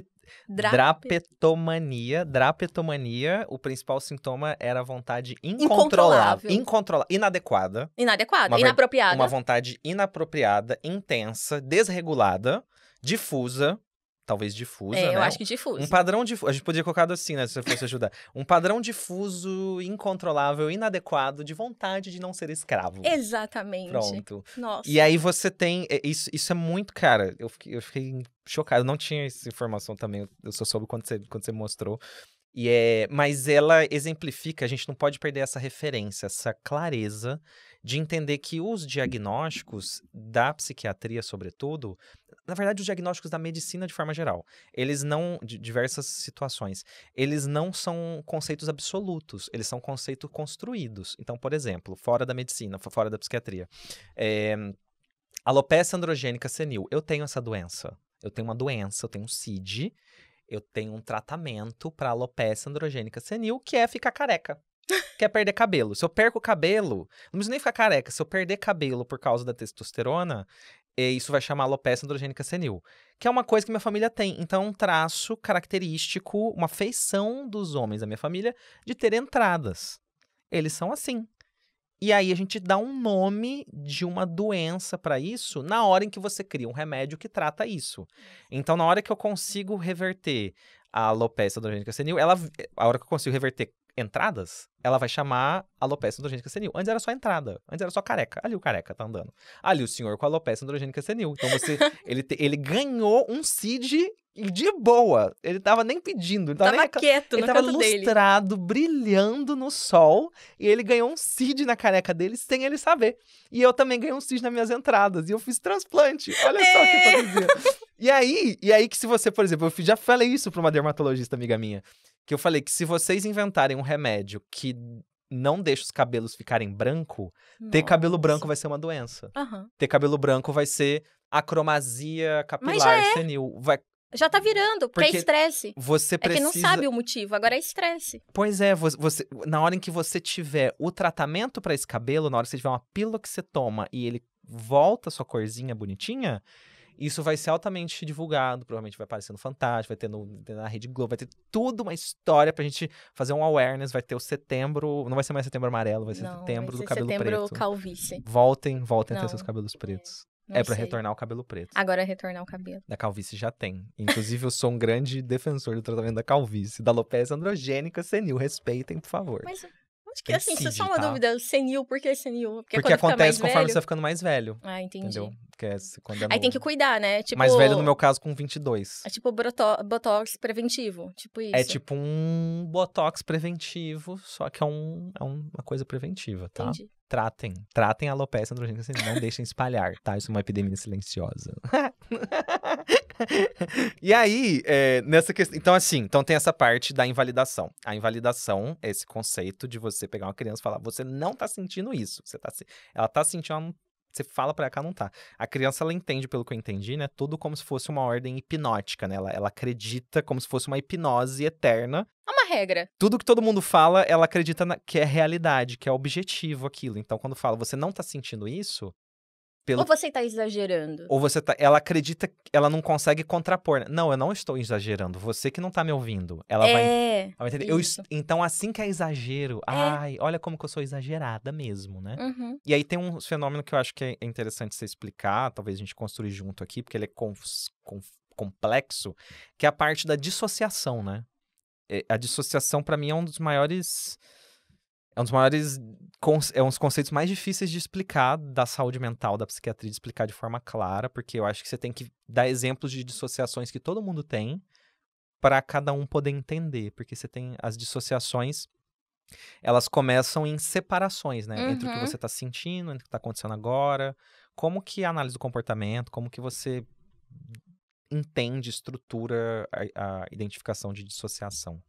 [SPEAKER 1] Drap... Drapetomania. Drapetomania, o principal sintoma era a vontade incontrolável. Incontrolável. incontrolável inadequada.
[SPEAKER 2] Inadequada, uma inapropriada. Uma
[SPEAKER 1] vontade inapropriada, intensa, desregulada, difusa, talvez difusa, é, eu né? acho que difusa. Um padrão difuso, a gente podia colocar assim, né, se você fosse ajudar. Um padrão difuso, incontrolável, inadequado de vontade de não ser escravo. Exatamente. Pronto. Nossa. E aí você tem, é, isso, isso é muito, cara, eu fiquei, eu fiquei chocado, não tinha essa informação também, eu só soube quando você, quando você mostrou. E é, mas ela exemplifica, a gente não pode perder essa referência, essa clareza de entender que os diagnósticos da psiquiatria, sobretudo, na verdade, os diagnósticos da medicina de forma geral, eles não, de diversas situações, eles não são conceitos absolutos, eles são conceitos construídos. Então, por exemplo, fora da medicina, fora da psiquiatria, é, alopecia androgênica senil, eu tenho essa doença, eu tenho uma doença, eu tenho um CID, eu tenho um tratamento para alopecia androgênica senil, que é ficar careca. que é perder cabelo. Se eu perco cabelo, não preciso nem ficar careca. Se eu perder cabelo por causa da testosterona, eh, isso vai chamar alopecia androgênica senil, que é uma coisa que minha família tem. Então, é um traço característico, uma feição dos homens da minha família de ter entradas. Eles são assim. E aí a gente dá um nome de uma doença para isso na hora em que você cria um remédio que trata isso. Então, na hora que eu consigo reverter a alopecia androgênica senil, ela, eh, a hora que eu consigo reverter entradas, ela vai chamar alopecia androgênica senil. Antes era só entrada, antes era só careca. Ali o careca tá andando. Ali o senhor com alopecia androgênica senil. Então você ele, te, ele ganhou um CID e de boa. Ele tava nem pedindo. Ele tava, tava nem... quieto, Ele tava lustrado, dele. brilhando no sol. E ele ganhou um CID na careca dele sem ele saber. E eu também ganhei um CID nas minhas entradas. E eu fiz transplante. Olha só que hipocrisia. É. e aí, e aí que se você, por exemplo, eu já falei isso pra uma dermatologista amiga minha. Que eu falei que se vocês inventarem um remédio que não deixa os cabelos ficarem branco, Nossa. ter cabelo branco vai ser uma doença. Uhum. Ter cabelo branco vai ser acromasia capilar é. senil. Vai
[SPEAKER 2] já tá virando, porque, é porque é estresse. Você precisa... É que não sabe o motivo, agora é estresse.
[SPEAKER 1] Pois é, você, na hora em que você tiver o tratamento para esse cabelo, na hora que você tiver uma pílula que você toma e ele volta a sua corzinha bonitinha, isso vai ser altamente divulgado, provavelmente vai aparecer no Fantástico, vai ter no, na Rede Globo, vai ter tudo uma história pra gente fazer um awareness, vai ter o setembro, não vai ser mais setembro amarelo, vai ser não, setembro vai ser do cabelo setembro preto. setembro calvície. Voltem, voltem não. a ter seus cabelos pretos. É Não é para retornar o cabelo preto.
[SPEAKER 2] Agora é retornar o cabelo.
[SPEAKER 1] Da calvície já tem. Inclusive, eu sou um grande defensor do tratamento da calvície, da alopecia androgênica senil. Respeitem, por favor. Mas
[SPEAKER 2] acho que assim, Incide, só uma tá? dúvida, senil, por que senil? Porque, porque acontece conforme velho... você vai ficando mais velho. Ah, entendi. Entendeu?
[SPEAKER 1] Porque é, quando é Aí tem que
[SPEAKER 2] cuidar, né? Tipo... Mais velho, no meu caso, com 22. É tipo botox preventivo, tipo é isso. É tipo
[SPEAKER 1] um botox preventivo, só que é, um, é uma coisa preventiva, tá? Entendi tratem. Tratem a alopecia androgênica, assim, não deixem espalhar, tá? Isso é uma epidemia silenciosa. e aí, é, nessa questão. Então, assim, então tem essa parte da invalidação. A invalidação é esse conceito de você pegar uma criança e falar: você não tá sentindo isso. Você tá se... Ela tá sentindo, uma você fala para cá não tá. A criança ela entende, pelo que eu entendi, né, tudo como se fosse uma ordem hipnótica, né? Ela, ela acredita como se fosse uma hipnose eterna.
[SPEAKER 2] É uma regra.
[SPEAKER 1] Tudo que todo mundo fala, ela acredita na, que é realidade, que é objetivo aquilo. Então quando fala, você não tá sentindo isso, pelo... Ou você
[SPEAKER 2] está exagerando?
[SPEAKER 1] Ou você tá. Ela acredita que ela não consegue contrapor. Né? Não, eu não estou exagerando. Você que não está me ouvindo. Ela é, vai. É. Eu, então, assim que é exagero. É. Ai, olha como que eu sou exagerada mesmo, né? Uhum. E aí tem um fenômeno que eu acho que é, é interessante você explicar, talvez a gente construir junto aqui, porque ele é conf, conf, complexo, que é a parte da dissociação, né? É, a dissociação, para mim, é um dos maiores é um dos maiores é um dos conceitos mais difíceis de explicar da saúde mental, da psiquiatria, de explicar de forma clara, porque eu acho que você tem que dar exemplos de dissociações que todo mundo tem para cada um poder entender, porque você tem as dissociações elas começam em separações, né? Uhum. Entre o que uhum. você está sentindo, entre o que está acontecendo agora, como que a análise do comportamento, como que você entende, estrutura a, a identificação de dissociação.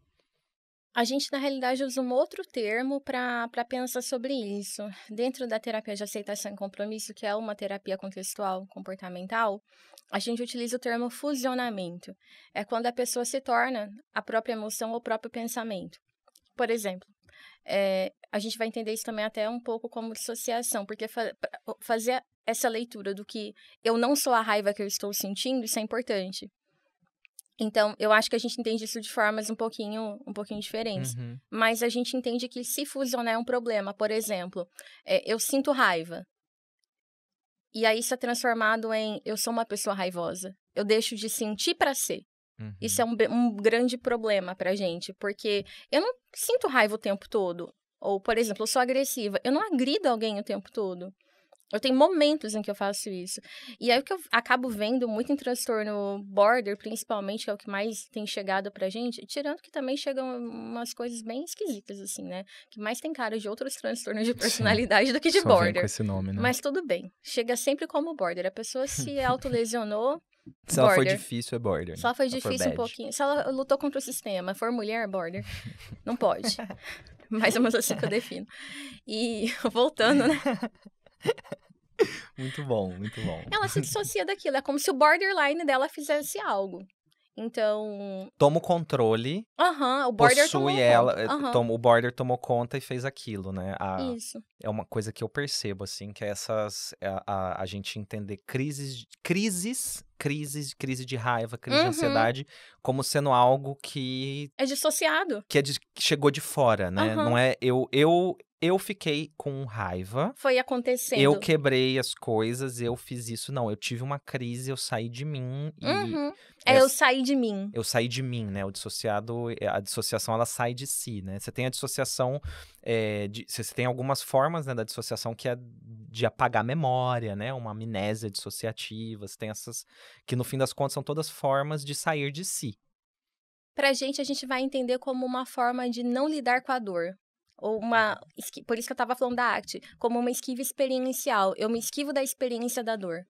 [SPEAKER 2] A gente, na realidade, usa um outro termo para pensar sobre isso. Dentro da terapia de aceitação e compromisso, que é uma terapia contextual comportamental, a gente utiliza o termo fusionamento. É quando a pessoa se torna a própria emoção ou o próprio pensamento. Por exemplo, é, a gente vai entender isso também até um pouco como dissociação, porque fa fazer essa leitura do que eu não sou a raiva que eu estou sentindo, isso é importante. Então, eu acho que a gente entende isso de formas um pouquinho, um pouquinho diferentes. Uhum. Mas a gente entende que se fusionar é um problema. Por exemplo, é, eu sinto raiva. E aí isso é transformado em eu sou uma pessoa raivosa. Eu deixo de sentir para ser. Uhum. Isso é uhum. um, um grande problema pra gente, porque eu não sinto raiva o tempo todo. Ou, por exemplo, eu sou agressiva. Eu não agrido alguém o tempo todo. Eu tenho momentos em que eu faço isso. E aí é o que eu acabo vendo muito em transtorno border, principalmente, que é o que mais tem chegado pra gente, tirando que também chegam umas coisas bem esquisitas, assim, né? Que mais tem cara de outros transtornos de personalidade Sim, do que de border. com esse nome, né? Mas tudo bem. Chega sempre como border. A pessoa se autolesionou.
[SPEAKER 1] Se border. ela foi difícil, é border. Né? Se ela foi difícil um pouquinho.
[SPEAKER 2] Se ela lutou contra o sistema, for mulher, border. Não pode. Mais ou menos assim que eu defino. E voltando, né?
[SPEAKER 1] muito bom, muito bom. Ela se
[SPEAKER 2] dissocia daquilo. É como se o borderline dela fizesse algo. Então.
[SPEAKER 1] Toma o controle. Aham, o border possui tomou ela. Conta. Eh, toma, o border tomou conta e fez aquilo, né? A, Isso. É uma coisa que eu percebo, assim, que é essas. A, eh, a, a gente entender crises, crises crises, crise de raiva, crise uhum. de ansiedade, como sendo algo que.
[SPEAKER 2] É dissociado.
[SPEAKER 1] Que, é de, que chegou de fora, né? Uhum. Não é. Eu, eu, eu fiquei com raiva.
[SPEAKER 2] Foi acontecendo. Eu
[SPEAKER 1] quebrei as coisas, eu fiz isso. Não, eu tive uma crise, eu saí de mim. E uhum.
[SPEAKER 2] É, eu saí de mim.
[SPEAKER 1] Eu saí de mim, né? O dissociado, eh, a dissociação, ela sai de si, né? Você tem a dissociação, é, de, você tem algumas formas né, da dissociação que é de apagar a memória, né? Uma amnésia dissociativa, tem essas que no fim das contas são todas formas de sair de si.
[SPEAKER 2] Pra gente, a gente vai entender como uma forma de não lidar com a dor, ou uma uhum. por isso que eu estava falando da arte como uma esquiva experiencial eu me esquivo da experiência da dor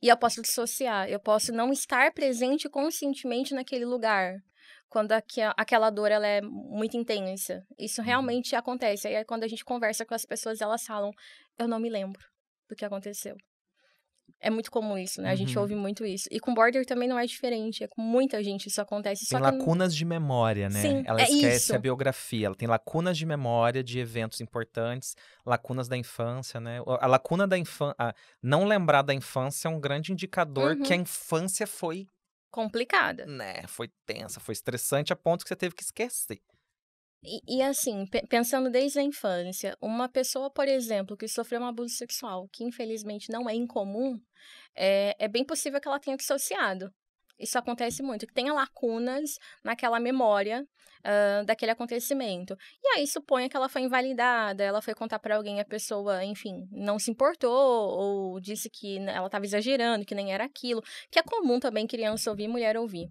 [SPEAKER 2] e eu posso dissociar eu posso não estar presente conscientemente naquele lugar quando aquela dor ela é muito intensa. Isso uhum. realmente acontece. Aí quando a gente conversa com as pessoas, elas falam: "Eu não me lembro do que aconteceu". É muito comum isso, né? A gente uhum. ouve muito isso. E com border também não é diferente. É com muita gente isso acontece. Tem lacunas
[SPEAKER 1] de memória, né? Sim, ela é esquece isso. a biografia. Ela tem lacunas de memória de eventos importantes, lacunas da infância, né? A lacuna da infância. Não lembrar da infância é um grande indicador uhum. que a uhum. infância foi
[SPEAKER 2] complicada. Né, foi tensa,
[SPEAKER 1] foi estressante a ponto que você teve que esquecer.
[SPEAKER 2] E, e assim, pensando desde a infância, uma pessoa, por exemplo, que sofreu um abuso sexual, que infelizmente não é incomum, é, é bem possível que ela tenha dissociado. Isso acontece muito, que tenha lacunas naquela memória uh, daquele acontecimento. E aí suponha que ela foi invalidada, ela foi contar para alguém, a pessoa, enfim, não se importou ou disse que né, ela estava exagerando, que nem era aquilo, que é comum também criança ouvir, mulher ouvir.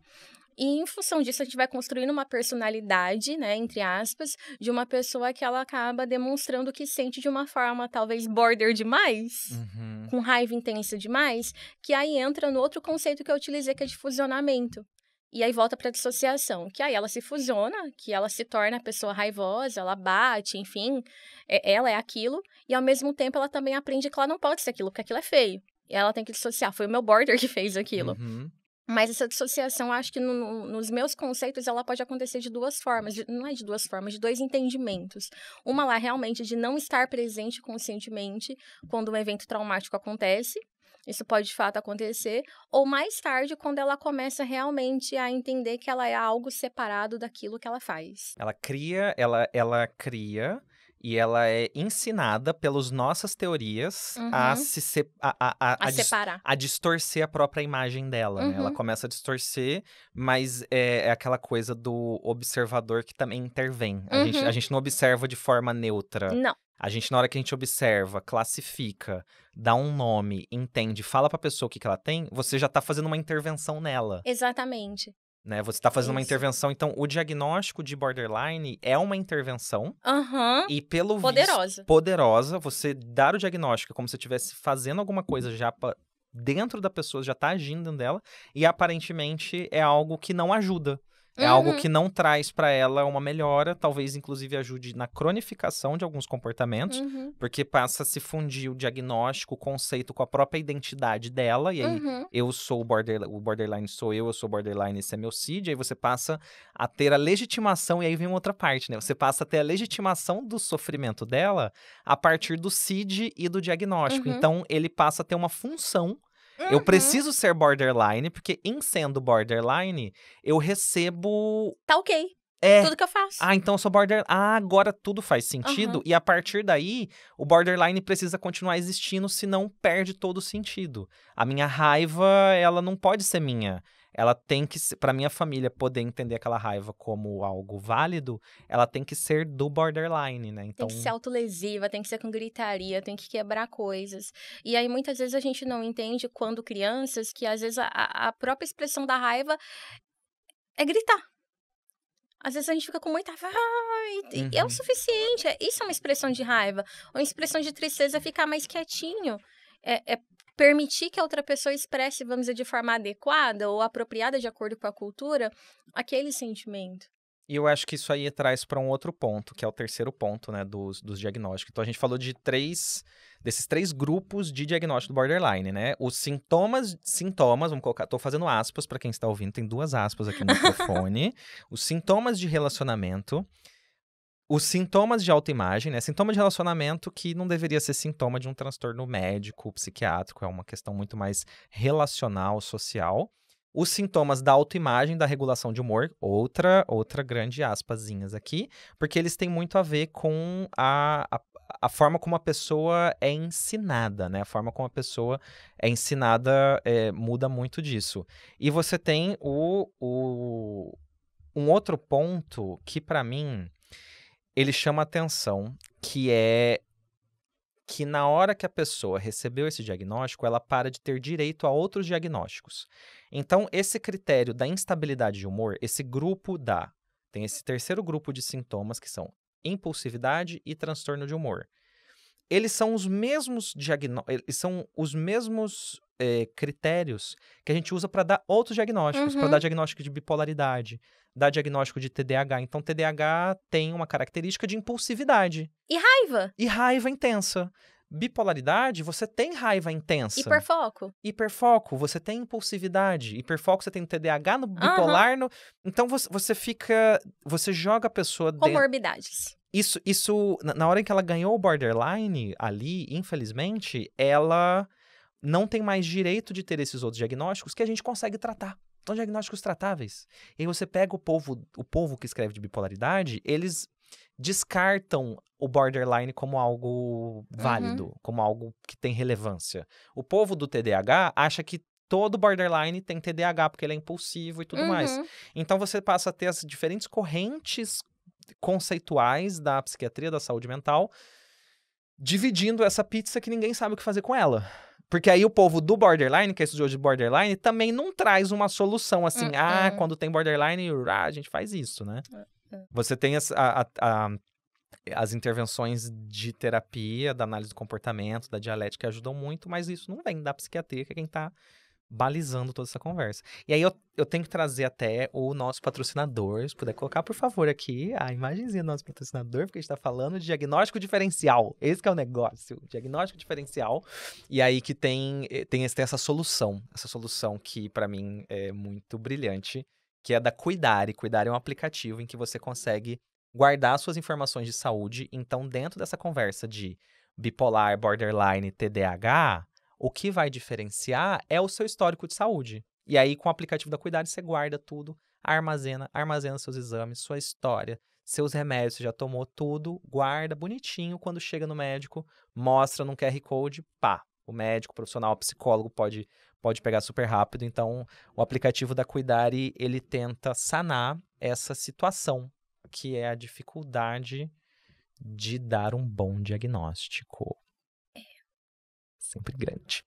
[SPEAKER 2] E em função disso, a gente vai construindo uma personalidade, né, entre aspas, de uma pessoa que ela acaba demonstrando que sente de uma forma talvez border demais, uhum. com raiva intensa demais, que aí entra no outro conceito que eu utilizei, que é de fusionamento. E aí volta para dissociação, que aí ela se fusiona, que ela se torna a pessoa raivosa, ela bate, enfim, é, ela é aquilo, e ao mesmo tempo ela também aprende que ela não pode ser aquilo, porque aquilo é feio. E ela tem que dissociar, foi o meu border que fez aquilo. Uhum. Mas essa dissociação, acho que no, nos meus conceitos, ela pode acontecer de duas formas, de, não é de duas formas, de dois entendimentos. Uma lá realmente de não estar presente conscientemente quando um evento traumático acontece, isso pode de fato acontecer, ou mais tarde, quando ela começa realmente a entender que ela é algo separado daquilo que ela faz.
[SPEAKER 1] Ela cria, ela, ela cria e ela é ensinada pelas nossas teorias uhum. a se se, a, a, a, a, separar. Dis, a distorcer a própria imagem dela. Uhum. Né? Ela uhum. começa a distorcer, mas é, é, aquela coisa do observador que também intervém. A, uhum. gente, a uhum. gente não observa de forma neutra. Não. A gente, na hora que a gente observa, classifica, dá um nome, entende, fala pra pessoa o que, que ela tem, você já tá fazendo uma intervenção nela.
[SPEAKER 2] Exatamente
[SPEAKER 1] né? Você está fazendo Isso. uma intervenção. Então, o diagnóstico de borderline é uma intervenção. Uhum. E pelo poderosa. Visto, poderosa. Você dar o diagnóstico como se estivesse fazendo alguma coisa já pra, dentro da pessoa, já está agindo dela. E aparentemente é algo que não ajuda. É uhum. algo que não traz para ela uma melhora, talvez inclusive ajude na cronificação de alguns comportamentos, uhum. porque passa a se fundir o diagnóstico, o conceito com a própria identidade dela, e aí uhum. eu sou o borderline, o borderline sou eu, eu sou borderline, esse é meu CID, aí você passa a ter a legitimação, e aí vem outra parte, né? Você passa a ter a legitimação do sofrimento dela a partir do CID e do diagnóstico. Uhum. Então ele passa a ter uma função eu uhum. preciso ser borderline, porque em sendo borderline, eu recebo.
[SPEAKER 2] Tá ok. É. Tudo que eu faço.
[SPEAKER 1] Ah, então eu sou borderline. Ah, agora tudo faz sentido. Uhum. E a partir daí, o borderline precisa continuar existindo, senão perde todo o sentido. A minha raiva, ela não pode ser minha ela tem que para minha família poder entender aquela raiva como algo válido, ela tem que ser do borderline, né? Então tem que então ser
[SPEAKER 2] autolesiva, tem que ser com gritaria, tem que quebrar coisas. E aí muitas vezes a gente não entende quando crianças que às vezes a, a própria expressão da raiva é gritar. Às vezes a gente fica com muita raiva. Uhum. É o uhum. suficiente. É, isso é uma expressão de raiva. uma expressão de tristeza é ficar mais quietinho. É, é permitir que a outra pessoa expresse, vamos dizer, de forma adequada ou apropriada de acordo com a cultura, aquele sentimento.
[SPEAKER 1] E eu acho que isso aí traz para um outro ponto, que é o terceiro ponto, né, dos, dos diagnósticos. Então a gente falou de três desses três grupos de diagnóstico do borderline, né? Os sintomas, sintomas, vamos colocar, tô fazendo aspas para quem está ouvindo, tem duas aspas aqui no microfone. Os sintomas de relacionamento os sintomas de autoimagem, né? Sintoma de relacionamento que não deveria ser sintoma de um transtorno médico, psiquiátrico, é uma questão muito mais relacional, social. Os sintomas da autoimagem, da regulação de humor, outra, outra grande aspasinhas aqui, porque eles têm muito a ver com a, a, a forma como a pessoa é ensinada, né? A forma como a pessoa é ensinada é, muda muito disso. E você tem o, o um outro ponto que, para mim, ele chama atenção que é que na hora que a pessoa recebeu esse diagnóstico, ela para de ter direito a outros diagnósticos. Então, esse critério da instabilidade de humor, esse grupo dá, tem esse terceiro grupo de sintomas que são impulsividade e transtorno de humor. Eles são os mesmos diagnósticos, são os mesmos é, critérios que a gente usa para dar outros diagnósticos, uhum. para dar diagnóstico de bipolaridade, dar diagnóstico de TDAH. Então, TDAH tem uma característica de impulsividade.
[SPEAKER 2] E raiva.
[SPEAKER 1] E raiva intensa. Bipolaridade, você tem raiva intensa.
[SPEAKER 2] Hiperfoco.
[SPEAKER 1] Hiperfoco, você tem impulsividade. Hiperfoco, você tem TDAH no bipolar. Uhum. No... Então você, você fica. Você joga a pessoa.
[SPEAKER 2] Comorbidades. Dentro
[SPEAKER 1] isso, isso na hora em que ela ganhou o borderline ali, infelizmente, ela não tem mais direito de ter esses outros diagnósticos que a gente consegue tratar. São diagnósticos tratáveis. E aí você pega o povo, o povo que escreve de bipolaridade, eles descartam o borderline como algo válido, uhum. como algo que tem relevância. O povo do TDAH acha que todo borderline tem TDAH porque ele é impulsivo e tudo uhum. mais. Então você passa a ter as diferentes correntes conceituais da psiquiatria da saúde mental dividindo essa pizza que ninguém sabe o que fazer com ela. Porque aí o povo do borderline, que é estudioso de borderline, também não traz uma solução assim, uh -uh. ah, uhum. quando tem borderline, uh, a gente faz isso, né? Uh Você tem as, a, a, as intervenções de terapia, da análise do comportamento, da dialética, ajudam muito, mas isso não vem da psiquiatria, que é quem tá balizando toda essa conversa. E aí eu, eu tenho que trazer até o nosso patrocinador, se puder colocar, por favor, aqui a imagenzinha do nosso patrocinador, porque a gente está falando de diagnóstico diferencial. Esse é o negócio, diagnóstico diferencial. E aí que tem, eh, tem, tem essa solução, essa solução que para mim é muito brilhante, que é da Cuidare. Cuidare é um aplicativo em que você consegue guardar suas informações de saúde. Então, dentro dessa conversa de bipolar, borderline, TDAH, o que vai diferenciar é o seu histórico de saúde. E aí, com o aplicativo da Cuidade, você guarda tudo, armazena, armazena seus exames, sua história, seus remédios, você já tomou tudo, guarda bonitinho. Quando chega no médico, mostra num QR Code, pá. O médico, o profissional, o psicólogo pode, pode pegar super rápido. Então, o aplicativo da Cuidare, ele tenta sanar essa situação, que é a dificuldade de dar um bom diagnóstico sempre grande.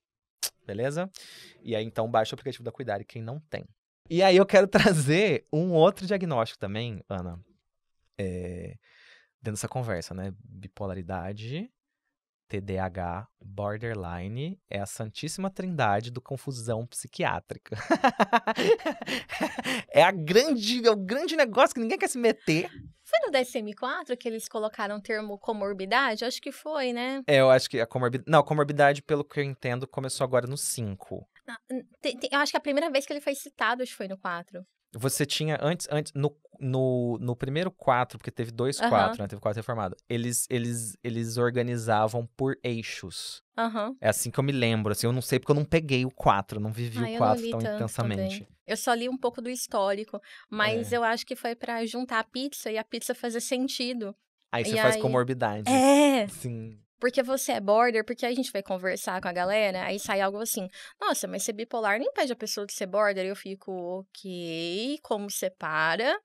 [SPEAKER 1] Beleza? E aí, então, baixa o aplicativo da Cuidar e quem não tem. E aí, eu quero trazer um outro diagnóstico também, Ana, é, dentro dessa conversa, né? Bipolaridade TDAH, borderline é a santíssima trindade do confusão psiquiátrica. é a grande, é o grande negócio que ninguém quer se meter.
[SPEAKER 2] Foi no DSM-4 que eles colocaram o termo comorbidade? Acho que foi, né?
[SPEAKER 1] É, eu acho que a comorbidade... Não, a comorbidade, pelo que eu entendo, começou agora no 5.
[SPEAKER 2] Ah, eu acho que a primeira vez que ele foi citado foi no 4.
[SPEAKER 1] Você tinha antes, antes no, no, no primeiro quatro, porque teve dois uhum. quatro, né? Teve quatro reformado. Eles, eles, eles organizavam por eixos. Uhum. É assim que eu me lembro, assim, eu não sei porque eu não peguei o quatro. não vivi ah, o quatro tão intensamente.
[SPEAKER 2] Também. Eu só li um pouco do histórico, mas é. eu acho que foi para juntar a pizza e a pizza fazer sentido. Aí você e faz aí... comorbidade. É! Sim porque você é border, porque a gente vai conversar com a galera, aí sai algo assim, nossa, mas ser bipolar nem impede a pessoa de ser border, eu fico, ok, como separa?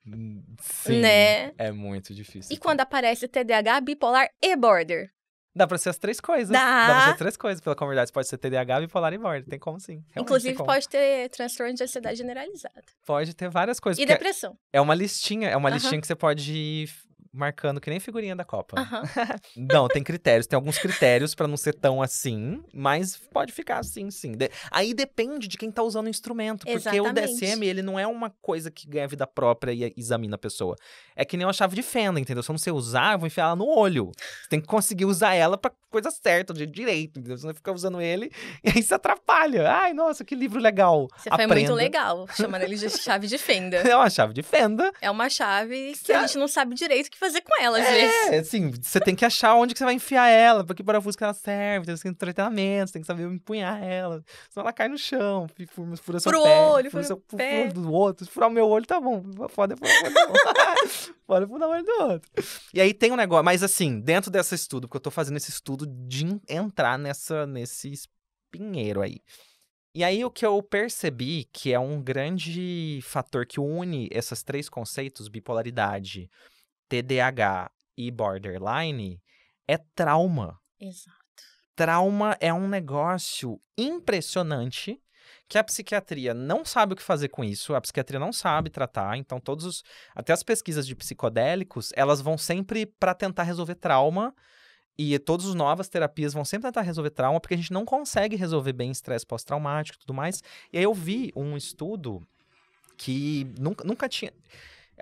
[SPEAKER 1] Sim, né? é muito difícil. E
[SPEAKER 2] quando aparece TDAH, bipolar e border?
[SPEAKER 1] Dá pra ser as três coisas. Dá. Dá pra ser três coisas pela comunidade. Pode ser TDAH, bipolar e border. Tem como sim. Realmente Inclusive como. pode
[SPEAKER 2] ter transtorno de ansiedade generalizada.
[SPEAKER 1] Pode ter várias coisas. E depressão. É uma listinha. É uma uh -huh. listinha que você pode marcando que nem figurinha da Copa. Uhum. não, tem critérios, tem alguns critérios para não ser tão assim, mas pode ficar assim, sim. De... Aí depende de quem tá usando o instrumento, porque Exatamente. o DSM, ele não é uma coisa que ganha vida própria e examina a pessoa. É que nem uma chave de fenda, entendeu? Se eu não sei usar, eu vou enfiar ela no olho. Você tem que conseguir usar ela pra coisa certa, de direito, entendeu? Você não fica usando ele e aí se atrapalha. Ai, nossa, que livro legal. Você Aprenda. foi muito
[SPEAKER 2] legal, chamando ele de chave de fenda. É uma chave de fenda. É uma chave que, que a gente não sabe direito que fazer com ela, às é,
[SPEAKER 1] vezes. assim, você tem que achar onde que você vai enfiar ela, pra que parafuso que ela serve, tem que ter tratamento, você tem que saber empunhar ela. Senão ela cai no chão, fura, fura seu Pro pé. olho, fura, fura seu pé. Fura do outro. Se furar o meu olho, tá bom. Foda, fura
[SPEAKER 2] o olho
[SPEAKER 1] Foda, fura o olho do outro. E aí tem um negócio, mas assim, dentro desse estudo, porque eu tô fazendo esse estudo de entrar nessa, nesse espinheiro aí. E aí o que eu percebi que é um grande fator que une esses três conceitos, bipolaridade, TDAH e borderline é trauma. Exato. Trauma é um negócio impressionante que a psiquiatria não sabe o que fazer com isso, a psiquiatria não sabe tratar, então todos os, até as pesquisas de psicodélicos, elas vão sempre para tentar resolver trauma. E todas as novas terapias vão sempre tentar resolver trauma, porque a gente não consegue resolver bem estresse pós-traumático e tudo mais. E aí eu vi um estudo que nunca, nunca tinha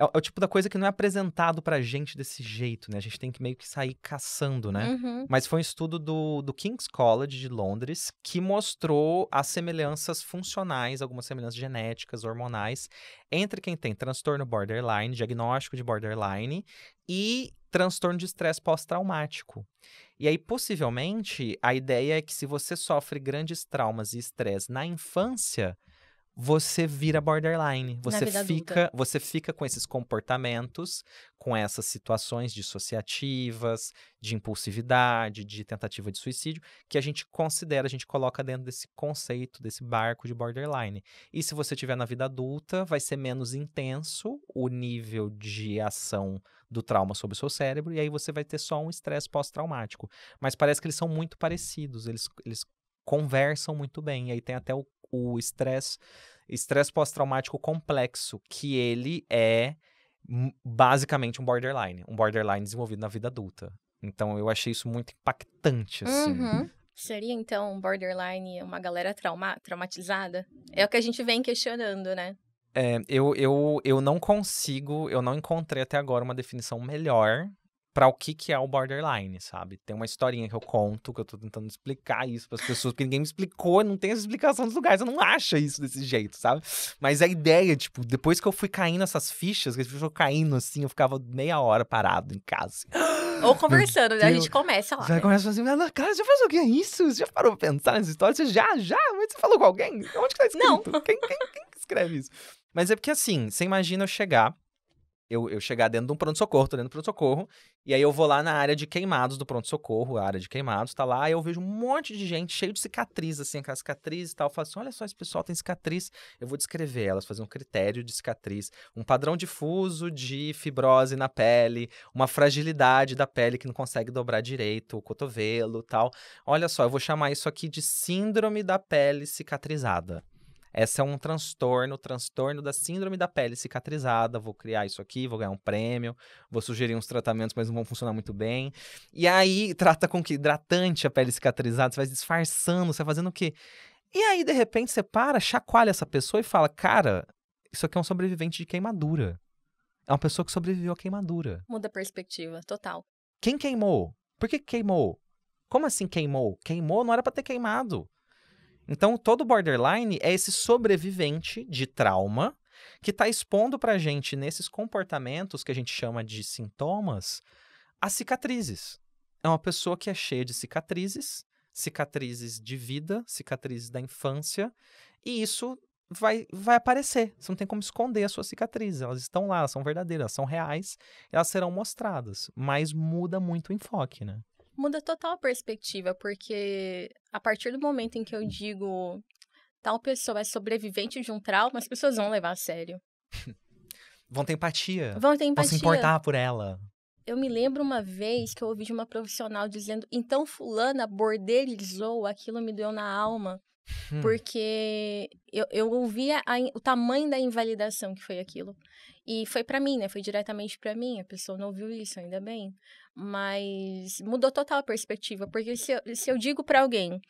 [SPEAKER 1] é, é, o tipo da coisa que não é apresentado pra gente desse jeito, né? A gente tem que meio que sair caçando, né? Uhum. Mas foi um estudo do, do King's College de Londres que mostrou as semelhanças funcionais, algumas semelhanças genéticas, hormonais, entre quem tem transtorno borderline, diagnóstico de borderline e transtorno de estresse pós-traumático. E aí, possivelmente, a ideia é que se você sofre grandes traumas e estresse na infância, você vira borderline. Você fica, você fica com esses comportamentos, com essas situações dissociativas, de impulsividade, de tentativa de suicídio, que a gente considera, a gente coloca dentro desse conceito, desse barco de borderline. E se você tiver na vida adulta, vai ser menos intenso o nível de ação do trauma sobre o seu cérebro, e aí você vai ter só um estresse pós-traumático. Mas parece que eles são muito parecidos, eles, eles conversam muito bem. E aí tem até o estresse estresse pós-traumático complexo, que ele é basicamente um borderline, um borderline desenvolvido na vida adulta. Então eu achei isso muito impactante, assim. Uhum.
[SPEAKER 2] Seria então borderline uma galera trauma traumatizada? É o que a gente vem questionando, né?
[SPEAKER 1] É, eu, eu, eu não consigo, eu não encontrei até agora uma definição melhor para o que, que é o borderline, sabe? Tem uma historinha que eu conto, que eu tô tentando explicar isso para as pessoas, porque ninguém me explicou, não tem essa explicação dos lugares, eu não acho isso desse jeito, sabe? Mas a ideia, tipo, depois que eu fui caindo essas fichas, que as fichas caindo assim, eu ficava meia hora parado em casa. Assim.
[SPEAKER 2] Ou conversando, né? A gente começa
[SPEAKER 1] lá. Já né? começa assim, mas, ah, cara, já fez o que é isso? Você já parou pra pensar nessa história? Você já, já? Mas você falou com alguém? Onde que tá escrito? Não. Quem, quem, quem escreve isso? Mas é porque assim, você imagina eu chegar eu, eu chegar dentro de um pronto-socorro, tô dentro do pronto-socorro, e aí eu vou lá na área de queimados do pronto-socorro, a área de queimados tá lá, e eu vejo um monte de gente cheio de cicatriz, assim, aquelas cicatrizes e tal. Eu falo assim, olha só, esse pessoal tem cicatriz, eu vou descrever elas, fazer um critério de cicatriz, um padrão difuso de fibrose na pele, uma fragilidade da pele que não consegue dobrar direito o cotovelo tal. Olha só, eu vou chamar isso aqui de síndrome da pele cicatrizada. Essa é um transtorno, transtorno da síndrome da pele cicatrizada. Vou criar isso aqui, vou ganhar um prêmio, vou sugerir uns tratamentos, mas não vão funcionar muito bem. E aí trata com que hidratante a pele cicatrizada, você vai disfarçando, você vai fazendo o quê? E aí, de repente, você para, chacoalha essa pessoa e fala: Cara, isso aqui é um sobrevivente de queimadura. É uma pessoa que sobreviveu à queimadura.
[SPEAKER 2] Muda a perspectiva, total.
[SPEAKER 1] Quem queimou? Por que queimou? Como assim queimou? Queimou não era para ter queimado. Então, todo borderline é esse sobrevivente de trauma que está expondo para a gente, nesses comportamentos que a gente chama de sintomas, as cicatrizes. É uma pessoa que é cheia de cicatrizes, cicatrizes de vida, cicatrizes da infância, e isso vai, vai aparecer. Você não tem como esconder as suas cicatrizes. Elas estão lá, elas são verdadeiras, elas são reais, elas serão mostradas. Mas muda muito o enfoque, né?
[SPEAKER 2] muda total a perspectiva, porque a partir do momento em que eu hum. digo tal pessoa é sobrevivente de um trauma, as pessoas vão levar a sério.
[SPEAKER 1] vão ter empatia. Vão ter empatia. Vão se importar por ela.
[SPEAKER 2] Eu me lembro uma vez que eu ouvi de uma profissional dizendo: então Fulana bordelizou, aquilo me deu na alma. Hum. Porque eu, eu ouvia a, o tamanho da invalidação que foi aquilo. E foi para mim, né? Foi diretamente para mim. A pessoa não ouviu isso, ainda bem. Mas mudou total a perspectiva, porque se eu, se eu digo para alguém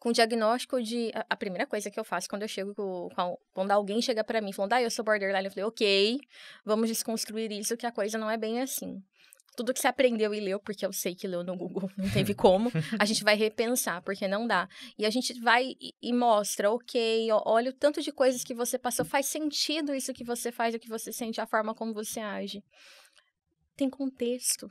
[SPEAKER 2] com diagnóstico de. A, primeira coisa que eu faço quando eu chego. Com, quando alguém chega para mim falando, ah, eu sou borderline, eu falei, ok, vamos desconstruir isso, que a coisa não é bem assim. Tudo que você aprendeu e leu, porque eu sei que leu no Google, não teve como, a gente vai repensar, porque não dá. E a gente vai e mostra, ok, olha o tanto de coisas que você passou, faz sentido isso que você faz, o que você sente, a forma como você age. Tem contexto,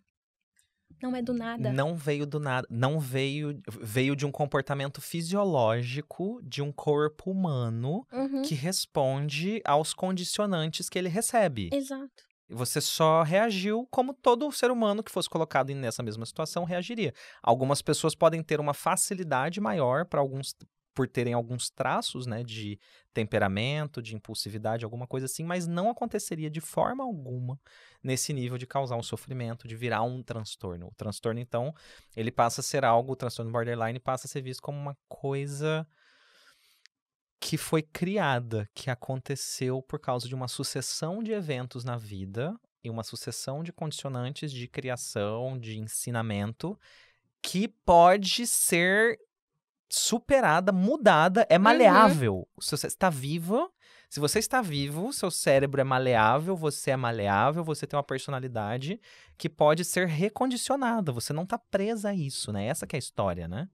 [SPEAKER 2] não é do nada.
[SPEAKER 1] Não veio do nada. Não veio. Veio de um comportamento fisiológico de um corpo humano uhum. que responde aos condicionantes que ele recebe. Exato. Você só reagiu como todo ser humano que fosse colocado nessa mesma situação reagiria. Algumas pessoas podem ter uma facilidade maior para alguns por terem alguns traços, né, de temperamento, de impulsividade, alguma coisa assim, mas não aconteceria de forma alguma nesse nível de causar um sofrimento, de virar um transtorno. O transtorno, então, ele passa a ser algo, o transtorno borderline passa a ser visto como uma coisa que foi criada, que aconteceu por causa de uma sucessão de eventos na vida e uma sucessão de condicionantes de criação, de ensinamento, que pode ser superada, mudada, é uhum. maleável. Uhum. Se você está viva, se você está vivo, seu cérebro é maleável, você é maleável, você tem uma personalidade que pode ser recondicionada. Você não está presa a isso, né? Essa é a história, né?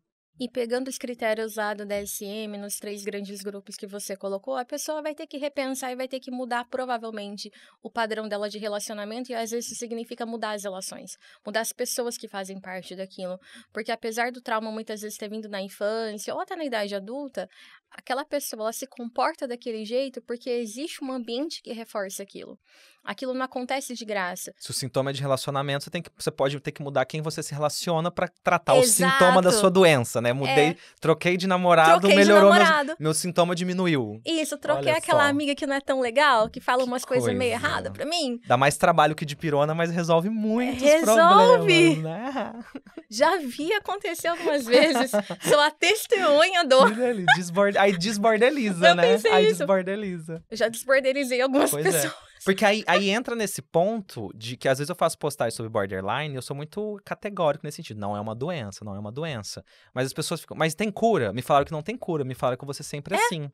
[SPEAKER 2] E pegando os critérios lá do DSM, nos três grandes grupos que você colocou, a pessoa vai ter que repensar e vai ter que mudar, provavelmente, o padrão dela de relacionamento. E às vezes isso significa mudar as relações, mudar as pessoas que fazem parte daquilo. Porque apesar do trauma muitas vezes ter vindo na infância ou até na idade adulta, aquela pessoa ela se comporta daquele jeito porque existe um ambiente que reforça aquilo. Aquilo não acontece de graça.
[SPEAKER 1] Se o sintoma é de relacionamento, você, tem que, você pode ter que mudar quem você se relaciona para tratar Exato. o sintoma da sua doença, né? Mudei, é. troquei de namorado, troquei melhorou de namorado. Meus, meu sintoma diminuiu.
[SPEAKER 2] Isso, troquei Olha aquela só. amiga que não é tão legal, que fala que umas coisas coisa. meio erradas para mim.
[SPEAKER 1] Dá mais trabalho que de pirona, mas resolve muitos resolve. problemas.
[SPEAKER 2] Né? Já vi acontecer algumas vezes. Sou a
[SPEAKER 1] testemunha do... Desbordar aí desbordeliza, eu né? Aí isso. desbordeliza.
[SPEAKER 2] Eu já desbordelizei algumas pois é. pessoas.
[SPEAKER 1] É. Porque aí, aí entra nesse ponto de que às vezes eu faço postagens sobre borderline, eu sou muito categórico nesse sentido. Não é uma doença, não é uma doença. Mas as pessoas ficam, mas tem cura? Me falaram que não tem cura, me falaram que você sempre é assim.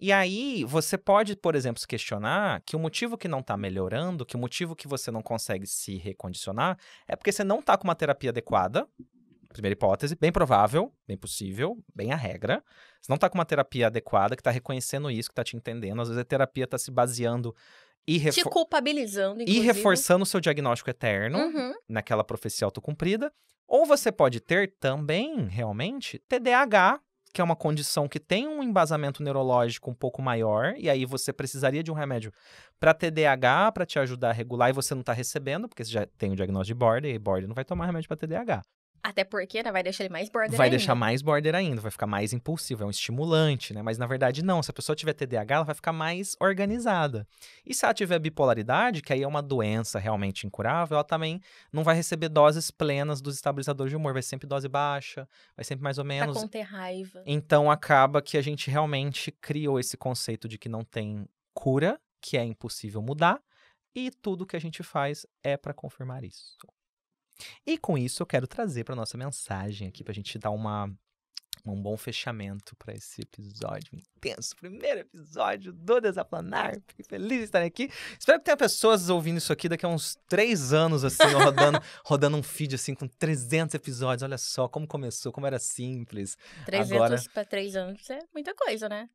[SPEAKER 1] E aí, você pode, por exemplo, se questionar que o motivo que não está melhorando, que o motivo que você não consegue se recondicionar, é porque você não está com uma terapia adequada, Primeira hipótese, bem provável, bem possível, bem a regra. Você não está com uma terapia adequada que está reconhecendo isso, que está te entendendo. Às vezes a terapia está se baseando e refor... te
[SPEAKER 2] culpabilizando, inclusive. E reforçando
[SPEAKER 1] o seu diagnóstico eterno uhum. naquela profecia autocumprida. Ou você pode ter também, realmente, TDAH, que é uma condição que tem um embasamento neurológico um pouco maior, e aí você precisaria de um remédio para TDAH, para te ajudar a regular, e você não está recebendo, porque você já tem o diagnóstico de border, e border não vai tomar remédio para TDAH.
[SPEAKER 2] Até porque né, vai deixar ele mais border Vai ainda. deixar
[SPEAKER 1] mais border ainda, vai ficar mais impulsivo, é um estimulante, né? Mas na verdade não, se a pessoa tiver TDAH, ela vai ficar mais organizada. E se ela tiver bipolaridade, que aí é uma doença realmente incurável, ela também não vai receber doses plenas dos estabilizadores de humor, vai sempre dose baixa, vai sempre mais ou menos. Pra conter raiva. Então acaba que a gente realmente criou esse conceito de que não tem cura, que é impossível mudar, e tudo que a gente faz é para confirmar isso. E com isso eu quero trazer para nossa mensagem aqui para a gente dar uma um bom fechamento para esse episódio intenso, primeiro episódio do Desaplanar. Fiquei feliz de estar aqui. Espero que tenha pessoas ouvindo isso aqui daqui a uns três anos, assim, rodando, rodando um feed, assim, com 300 episódios. Olha só como começou, como era simples. 300 Agora...
[SPEAKER 2] para três anos é muita coisa, né?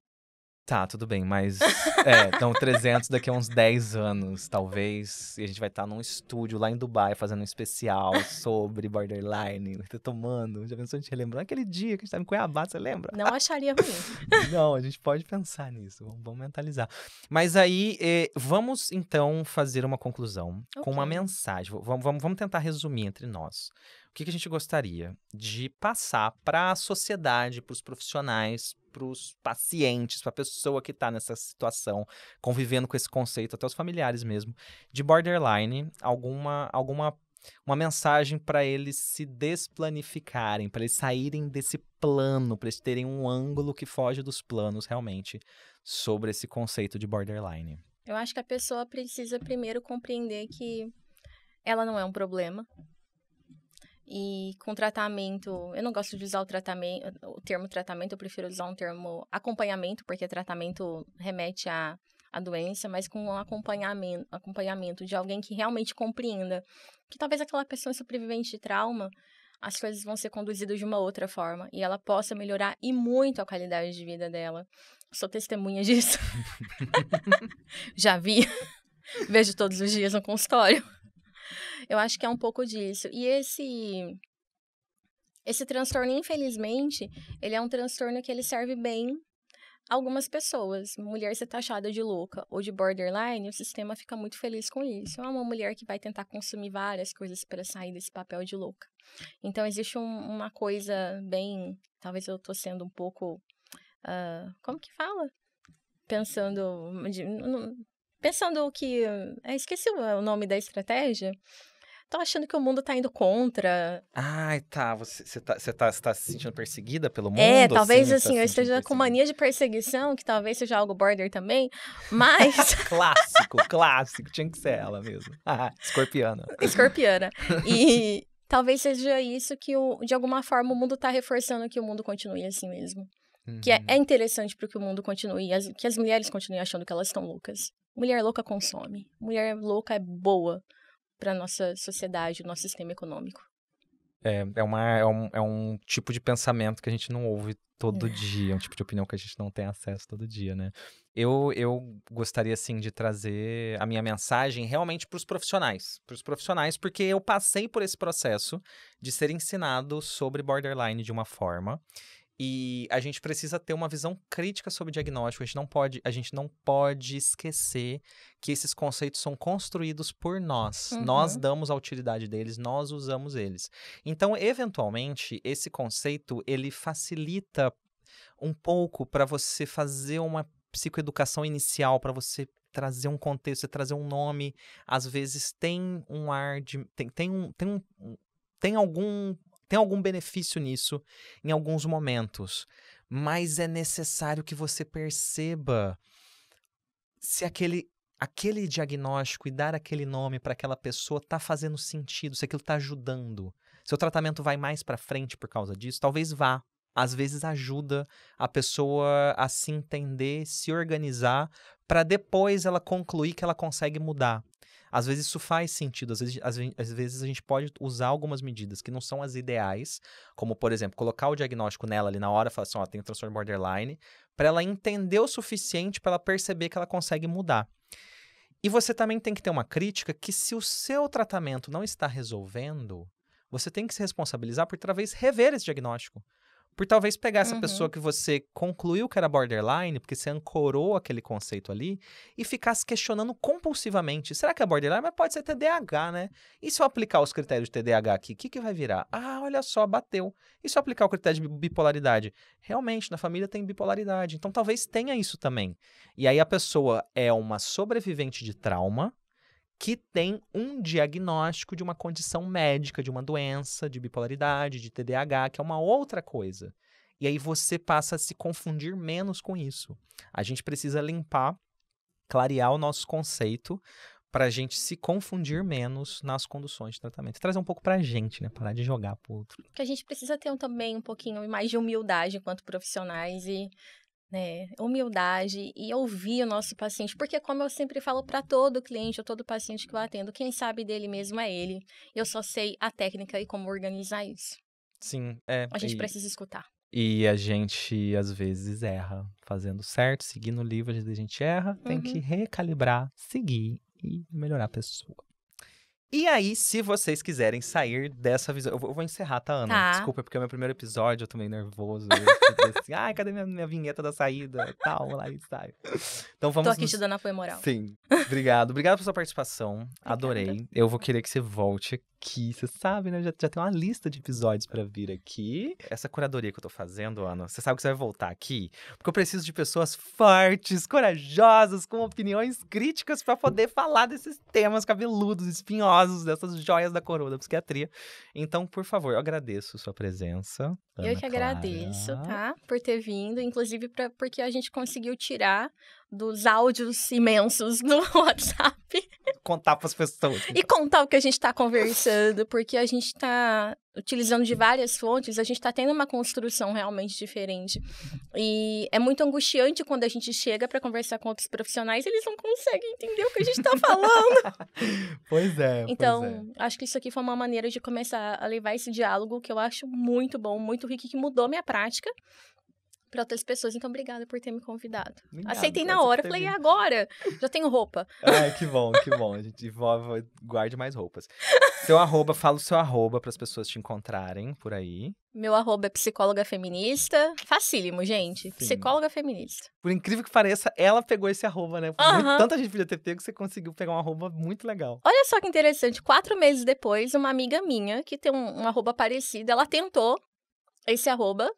[SPEAKER 1] Tá, tudo bem, mas. é, então 300 daqui a uns 10 anos, talvez. E a gente vai estar tá num estúdio lá em Dubai fazendo um especial sobre borderline, tomando. Já pensou a gente relembrando aquele dia que a gente estava em Cuiabá, você lembra? Não acharia ruim. Não, a gente pode pensar nisso, vamos, vamos mentalizar. Mas aí, eh, vamos então fazer uma conclusão okay. com uma mensagem. Vamos, vamos, vamos tentar resumir entre nós. O que, que a gente gostaria de passar para a sociedade, para os profissionais, para os pacientes, para a pessoa que está nessa situação, convivendo com esse conceito, até os familiares mesmo, de borderline, alguma, alguma uma mensagem para eles se desplanificarem, para eles saírem desse plano, para eles terem um ângulo que foge dos planos realmente sobre esse conceito de borderline.
[SPEAKER 2] Eu acho que a pessoa precisa primeiro compreender que ela não é um problema, e com tratamento, eu não gosto de usar o tratamento, o termo tratamento, eu prefiro usar um termo acompanhamento, porque tratamento remete a a doença, mas com um acompanhamento, acompanhamento de alguém que realmente compreenda que talvez aquela pessoa é sobrevivente de trauma, as coisas vão ser conduzidas de uma outra forma e ela possa melhorar e muito a qualidade de vida dela. Sou testemunha disso. Já vi, vejo todos os dias no consultório. Eu acho que é um pouco disso. E esse esse transtorno, infelizmente, ele é um transtorno que ele serve bem algumas pessoas. Mulher ser taxada de louca ou de borderline, o sistema fica muito feliz com isso. É uma mulher que vai tentar consumir várias coisas para sair desse papel de louca. Então, existe um, uma coisa bem. Talvez eu estou sendo um pouco. Uh, como que fala? Pensando. De, o pensando que. Ah, esqueci o nome da estratégia, Tô achando que o mundo tá indo contra.
[SPEAKER 1] Ai, tá. Você, você, tá, você, tá, você tá se sentindo perseguida pelo é, mundo? É, talvez tá assim, assim tá eu
[SPEAKER 2] esteja com mania de perseguição, que talvez seja algo border também, mas. clássico,
[SPEAKER 1] clássico. Tinha que ser ela mesmo. Ah, escorpiana.
[SPEAKER 2] Escorpiana. E. Talvez seja isso que, o, de alguma forma, o mundo está reforçando que o mundo continue assim mesmo. Uhum. Que é, é uhum. interessante para que o mundo continue, as, que as mulheres continuem achando que elas estão loucas. Mulher louca consome. Mulher louca é boa para nossa sociedade, o nosso sistema econômico.
[SPEAKER 1] É, é, uma, é, um, é um tipo de pensamento que a gente não ouve todo é. dia, é um tipo de opinião que a gente não tem acesso todo dia, né? Eu, eu gostaria, assim, de trazer a minha mensagem realmente para os profissionais. Para os profissionais, porque eu passei por esse processo de ser ensinado sobre borderline de uma forma. E a gente precisa ter uma visão crítica sobre diagnóstico. A gente não pode, a gente não pode esquecer que esses conceitos são construídos por nós. Uhum. Nós damos a utilidade deles, nós usamos eles. Então, eventualmente, esse conceito ele facilita um pouco para você fazer uma psicoeducação inicial, para você trazer um contexto, trazer um nome, às vezes tem um ar de tem, tem um tem um tem algum tem algum benefício nisso em alguns momentos, mas é necessário que você perceba se aquele aquele diagnóstico e dar aquele nome para aquela pessoa está fazendo sentido, se aquilo está ajudando. Seu tratamento vai mais para frente por causa disso? Talvez vá. Às vezes ajuda a pessoa a se entender, se organizar, para depois ela concluir que ela consegue mudar. Às vezes isso faz sentido, às vezes, às, às vezes a gente pode usar algumas medidas que não são as ideais, como, por exemplo, colocar o diagnóstico nela ali na hora, falar assim, ó, tem um transtorno borderline, para ela entender o suficiente para ela perceber que ela consegue mudar. E você também tem que ter uma crítica que se o seu tratamento não está resolvendo, você tem que se responsabilizar por talvez rever esse diagnóstico. Por talvez pegar essa uhum. pessoa que você concluiu que era borderline, porque você ancorou aquele conceito ali, e ficar se questionando compulsivamente. Será que é borderline? Mas pode ser TDAH, né? E se eu aplicar os critérios de TDAH aqui, o que, que vai virar? Ah, olha só, bateu. E se eu aplicar o critério de bipolaridade? Realmente, na família tem bipolaridade. Então talvez tenha isso também. E aí a pessoa é uma sobrevivente de trauma que tem um diagnóstico de uma condição médica, de uma doença, de bipolaridade, de TDAH, que é uma outra coisa. E aí você passa a se confundir menos com isso. A gente precisa limpar, clarear o nosso conceito para a gente se confundir menos nas conduções de tratamento. Trazer um pouco para a gente, né? Parar de jogar para outro.
[SPEAKER 2] Que a gente precisa ter também um pouquinho mais de humildade enquanto profissionais e né? Humildade e ouvir o nosso paciente, porque como eu sempre falo para todo cliente ou todo paciente que eu atendo, quem sabe dele mesmo é ele. Eu só sei a técnica e como organizar isso.
[SPEAKER 1] Sim, é. A gente e, precisa escutar. E a gente às vezes erra, fazendo certo, seguindo o livro, às vezes a gente erra, uhum. tem que uhum. recalibrar, seguir e melhorar a pessoa. E aí, se vocês quiserem sair dessa visão. Eu vou, encerrar, tá, Ana? Tá. Desculpa, é porque é o meu primeiro episódio, eu tô meio nervoso. assim, ai, cadê minha, minha vinheta da saída? Tal, lá e sai. Então vamos. Tô aqui nos... te dando apoio moral. Sim. Obrigado. Obrigado pela sua participação. Obrigada. Adorei. Eu vou querer que você volte aqui, você sabe, né? Já, já tem uma lista de episódios para vir aqui. Essa curadoria que eu tô fazendo, Ana, você sabe que você vai voltar aqui? Porque eu preciso de pessoas fortes, corajosas, com opiniões críticas para poder falar desses temas cabeludos, espinhosos, dessas joias da coroa da psiquiatria. Então, por favor, eu agradeço sua presença. Ana eu que Clara.
[SPEAKER 2] agradeço, tá? Por ter vindo, inclusive pra, porque a gente conseguiu tirar dos áudios imensos no WhatsApp
[SPEAKER 1] contar para as pessoas.
[SPEAKER 2] E contar o que a gente está conversando, porque a gente está utilizando de várias fontes, a gente está tendo uma construção realmente diferente. E é muito angustiante quando a gente chega para conversar com outros profissionais, eles não conseguem entender o que a gente está falando.
[SPEAKER 1] pois é. Então, pois
[SPEAKER 2] é. acho que isso aqui foi uma maneira de começar a levar esse diálogo que eu acho muito bom, muito rico, que mudou minha prática para outras pessoas. Então, obrigada por ter me convidado. Obrigado, Aceitei na hora, falei, e agora? Já tenho roupa.
[SPEAKER 1] Ai, que bom, que bom. A gente guarde mais roupas. Seu arroba, fala o seu arroba para as pessoas te encontrarem por aí.
[SPEAKER 2] Meu arroba é psicóloga feminista. Facílimo, gente. Sim. Psicóloga feminista.
[SPEAKER 1] Por incrível que pareça, ela pegou esse arroba, né? Uhum. tanta gente podia ter pego que você conseguiu pegar um arroba muito legal.
[SPEAKER 2] Olha só que interessante. Quatro meses depois, uma amiga minha, que tem um, um arroba parecido, ela tentou esse arroba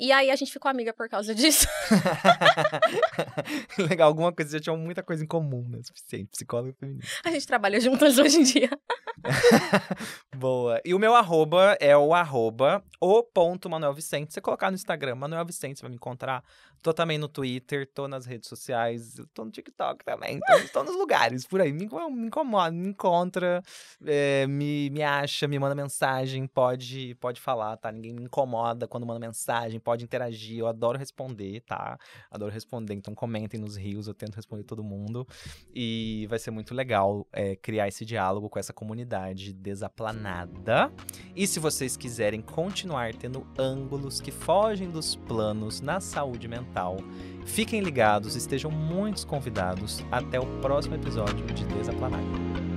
[SPEAKER 2] e aí a gente ficou amiga por causa disso.
[SPEAKER 1] Legal, alguma coisa, já tinha muita coisa em comum, né? Suficiente, psicólogo feminino.
[SPEAKER 2] A gente trabalha juntas hoje em dia.
[SPEAKER 1] Boa. E o meu arroba é o arroba o ponto Manuel Vicente. Você colocar no Instagram, Manuel Vicente, você vai me encontrar. Tô também no Twitter, tô nas redes sociais, tô no TikTok também. tô, estou nos lugares por aí. Me, me incomoda, me encontra, é, me, me acha, me manda mensagem, pode, pode falar, tá? Ninguém me incomoda quando manda mensagem, pode interagir. Eu adoro responder, tá? Adoro responder. Então comentem nos rios, eu tento responder todo mundo. E vai ser muito legal é, criar esse diálogo com essa comunidade desaplanada. E se vocês quiserem continuar tendo ângulos que fogem dos planos na saúde mental, mental. Fiquem ligados, estejam muitos convidados. Até o próximo episódio de Desaplanagem.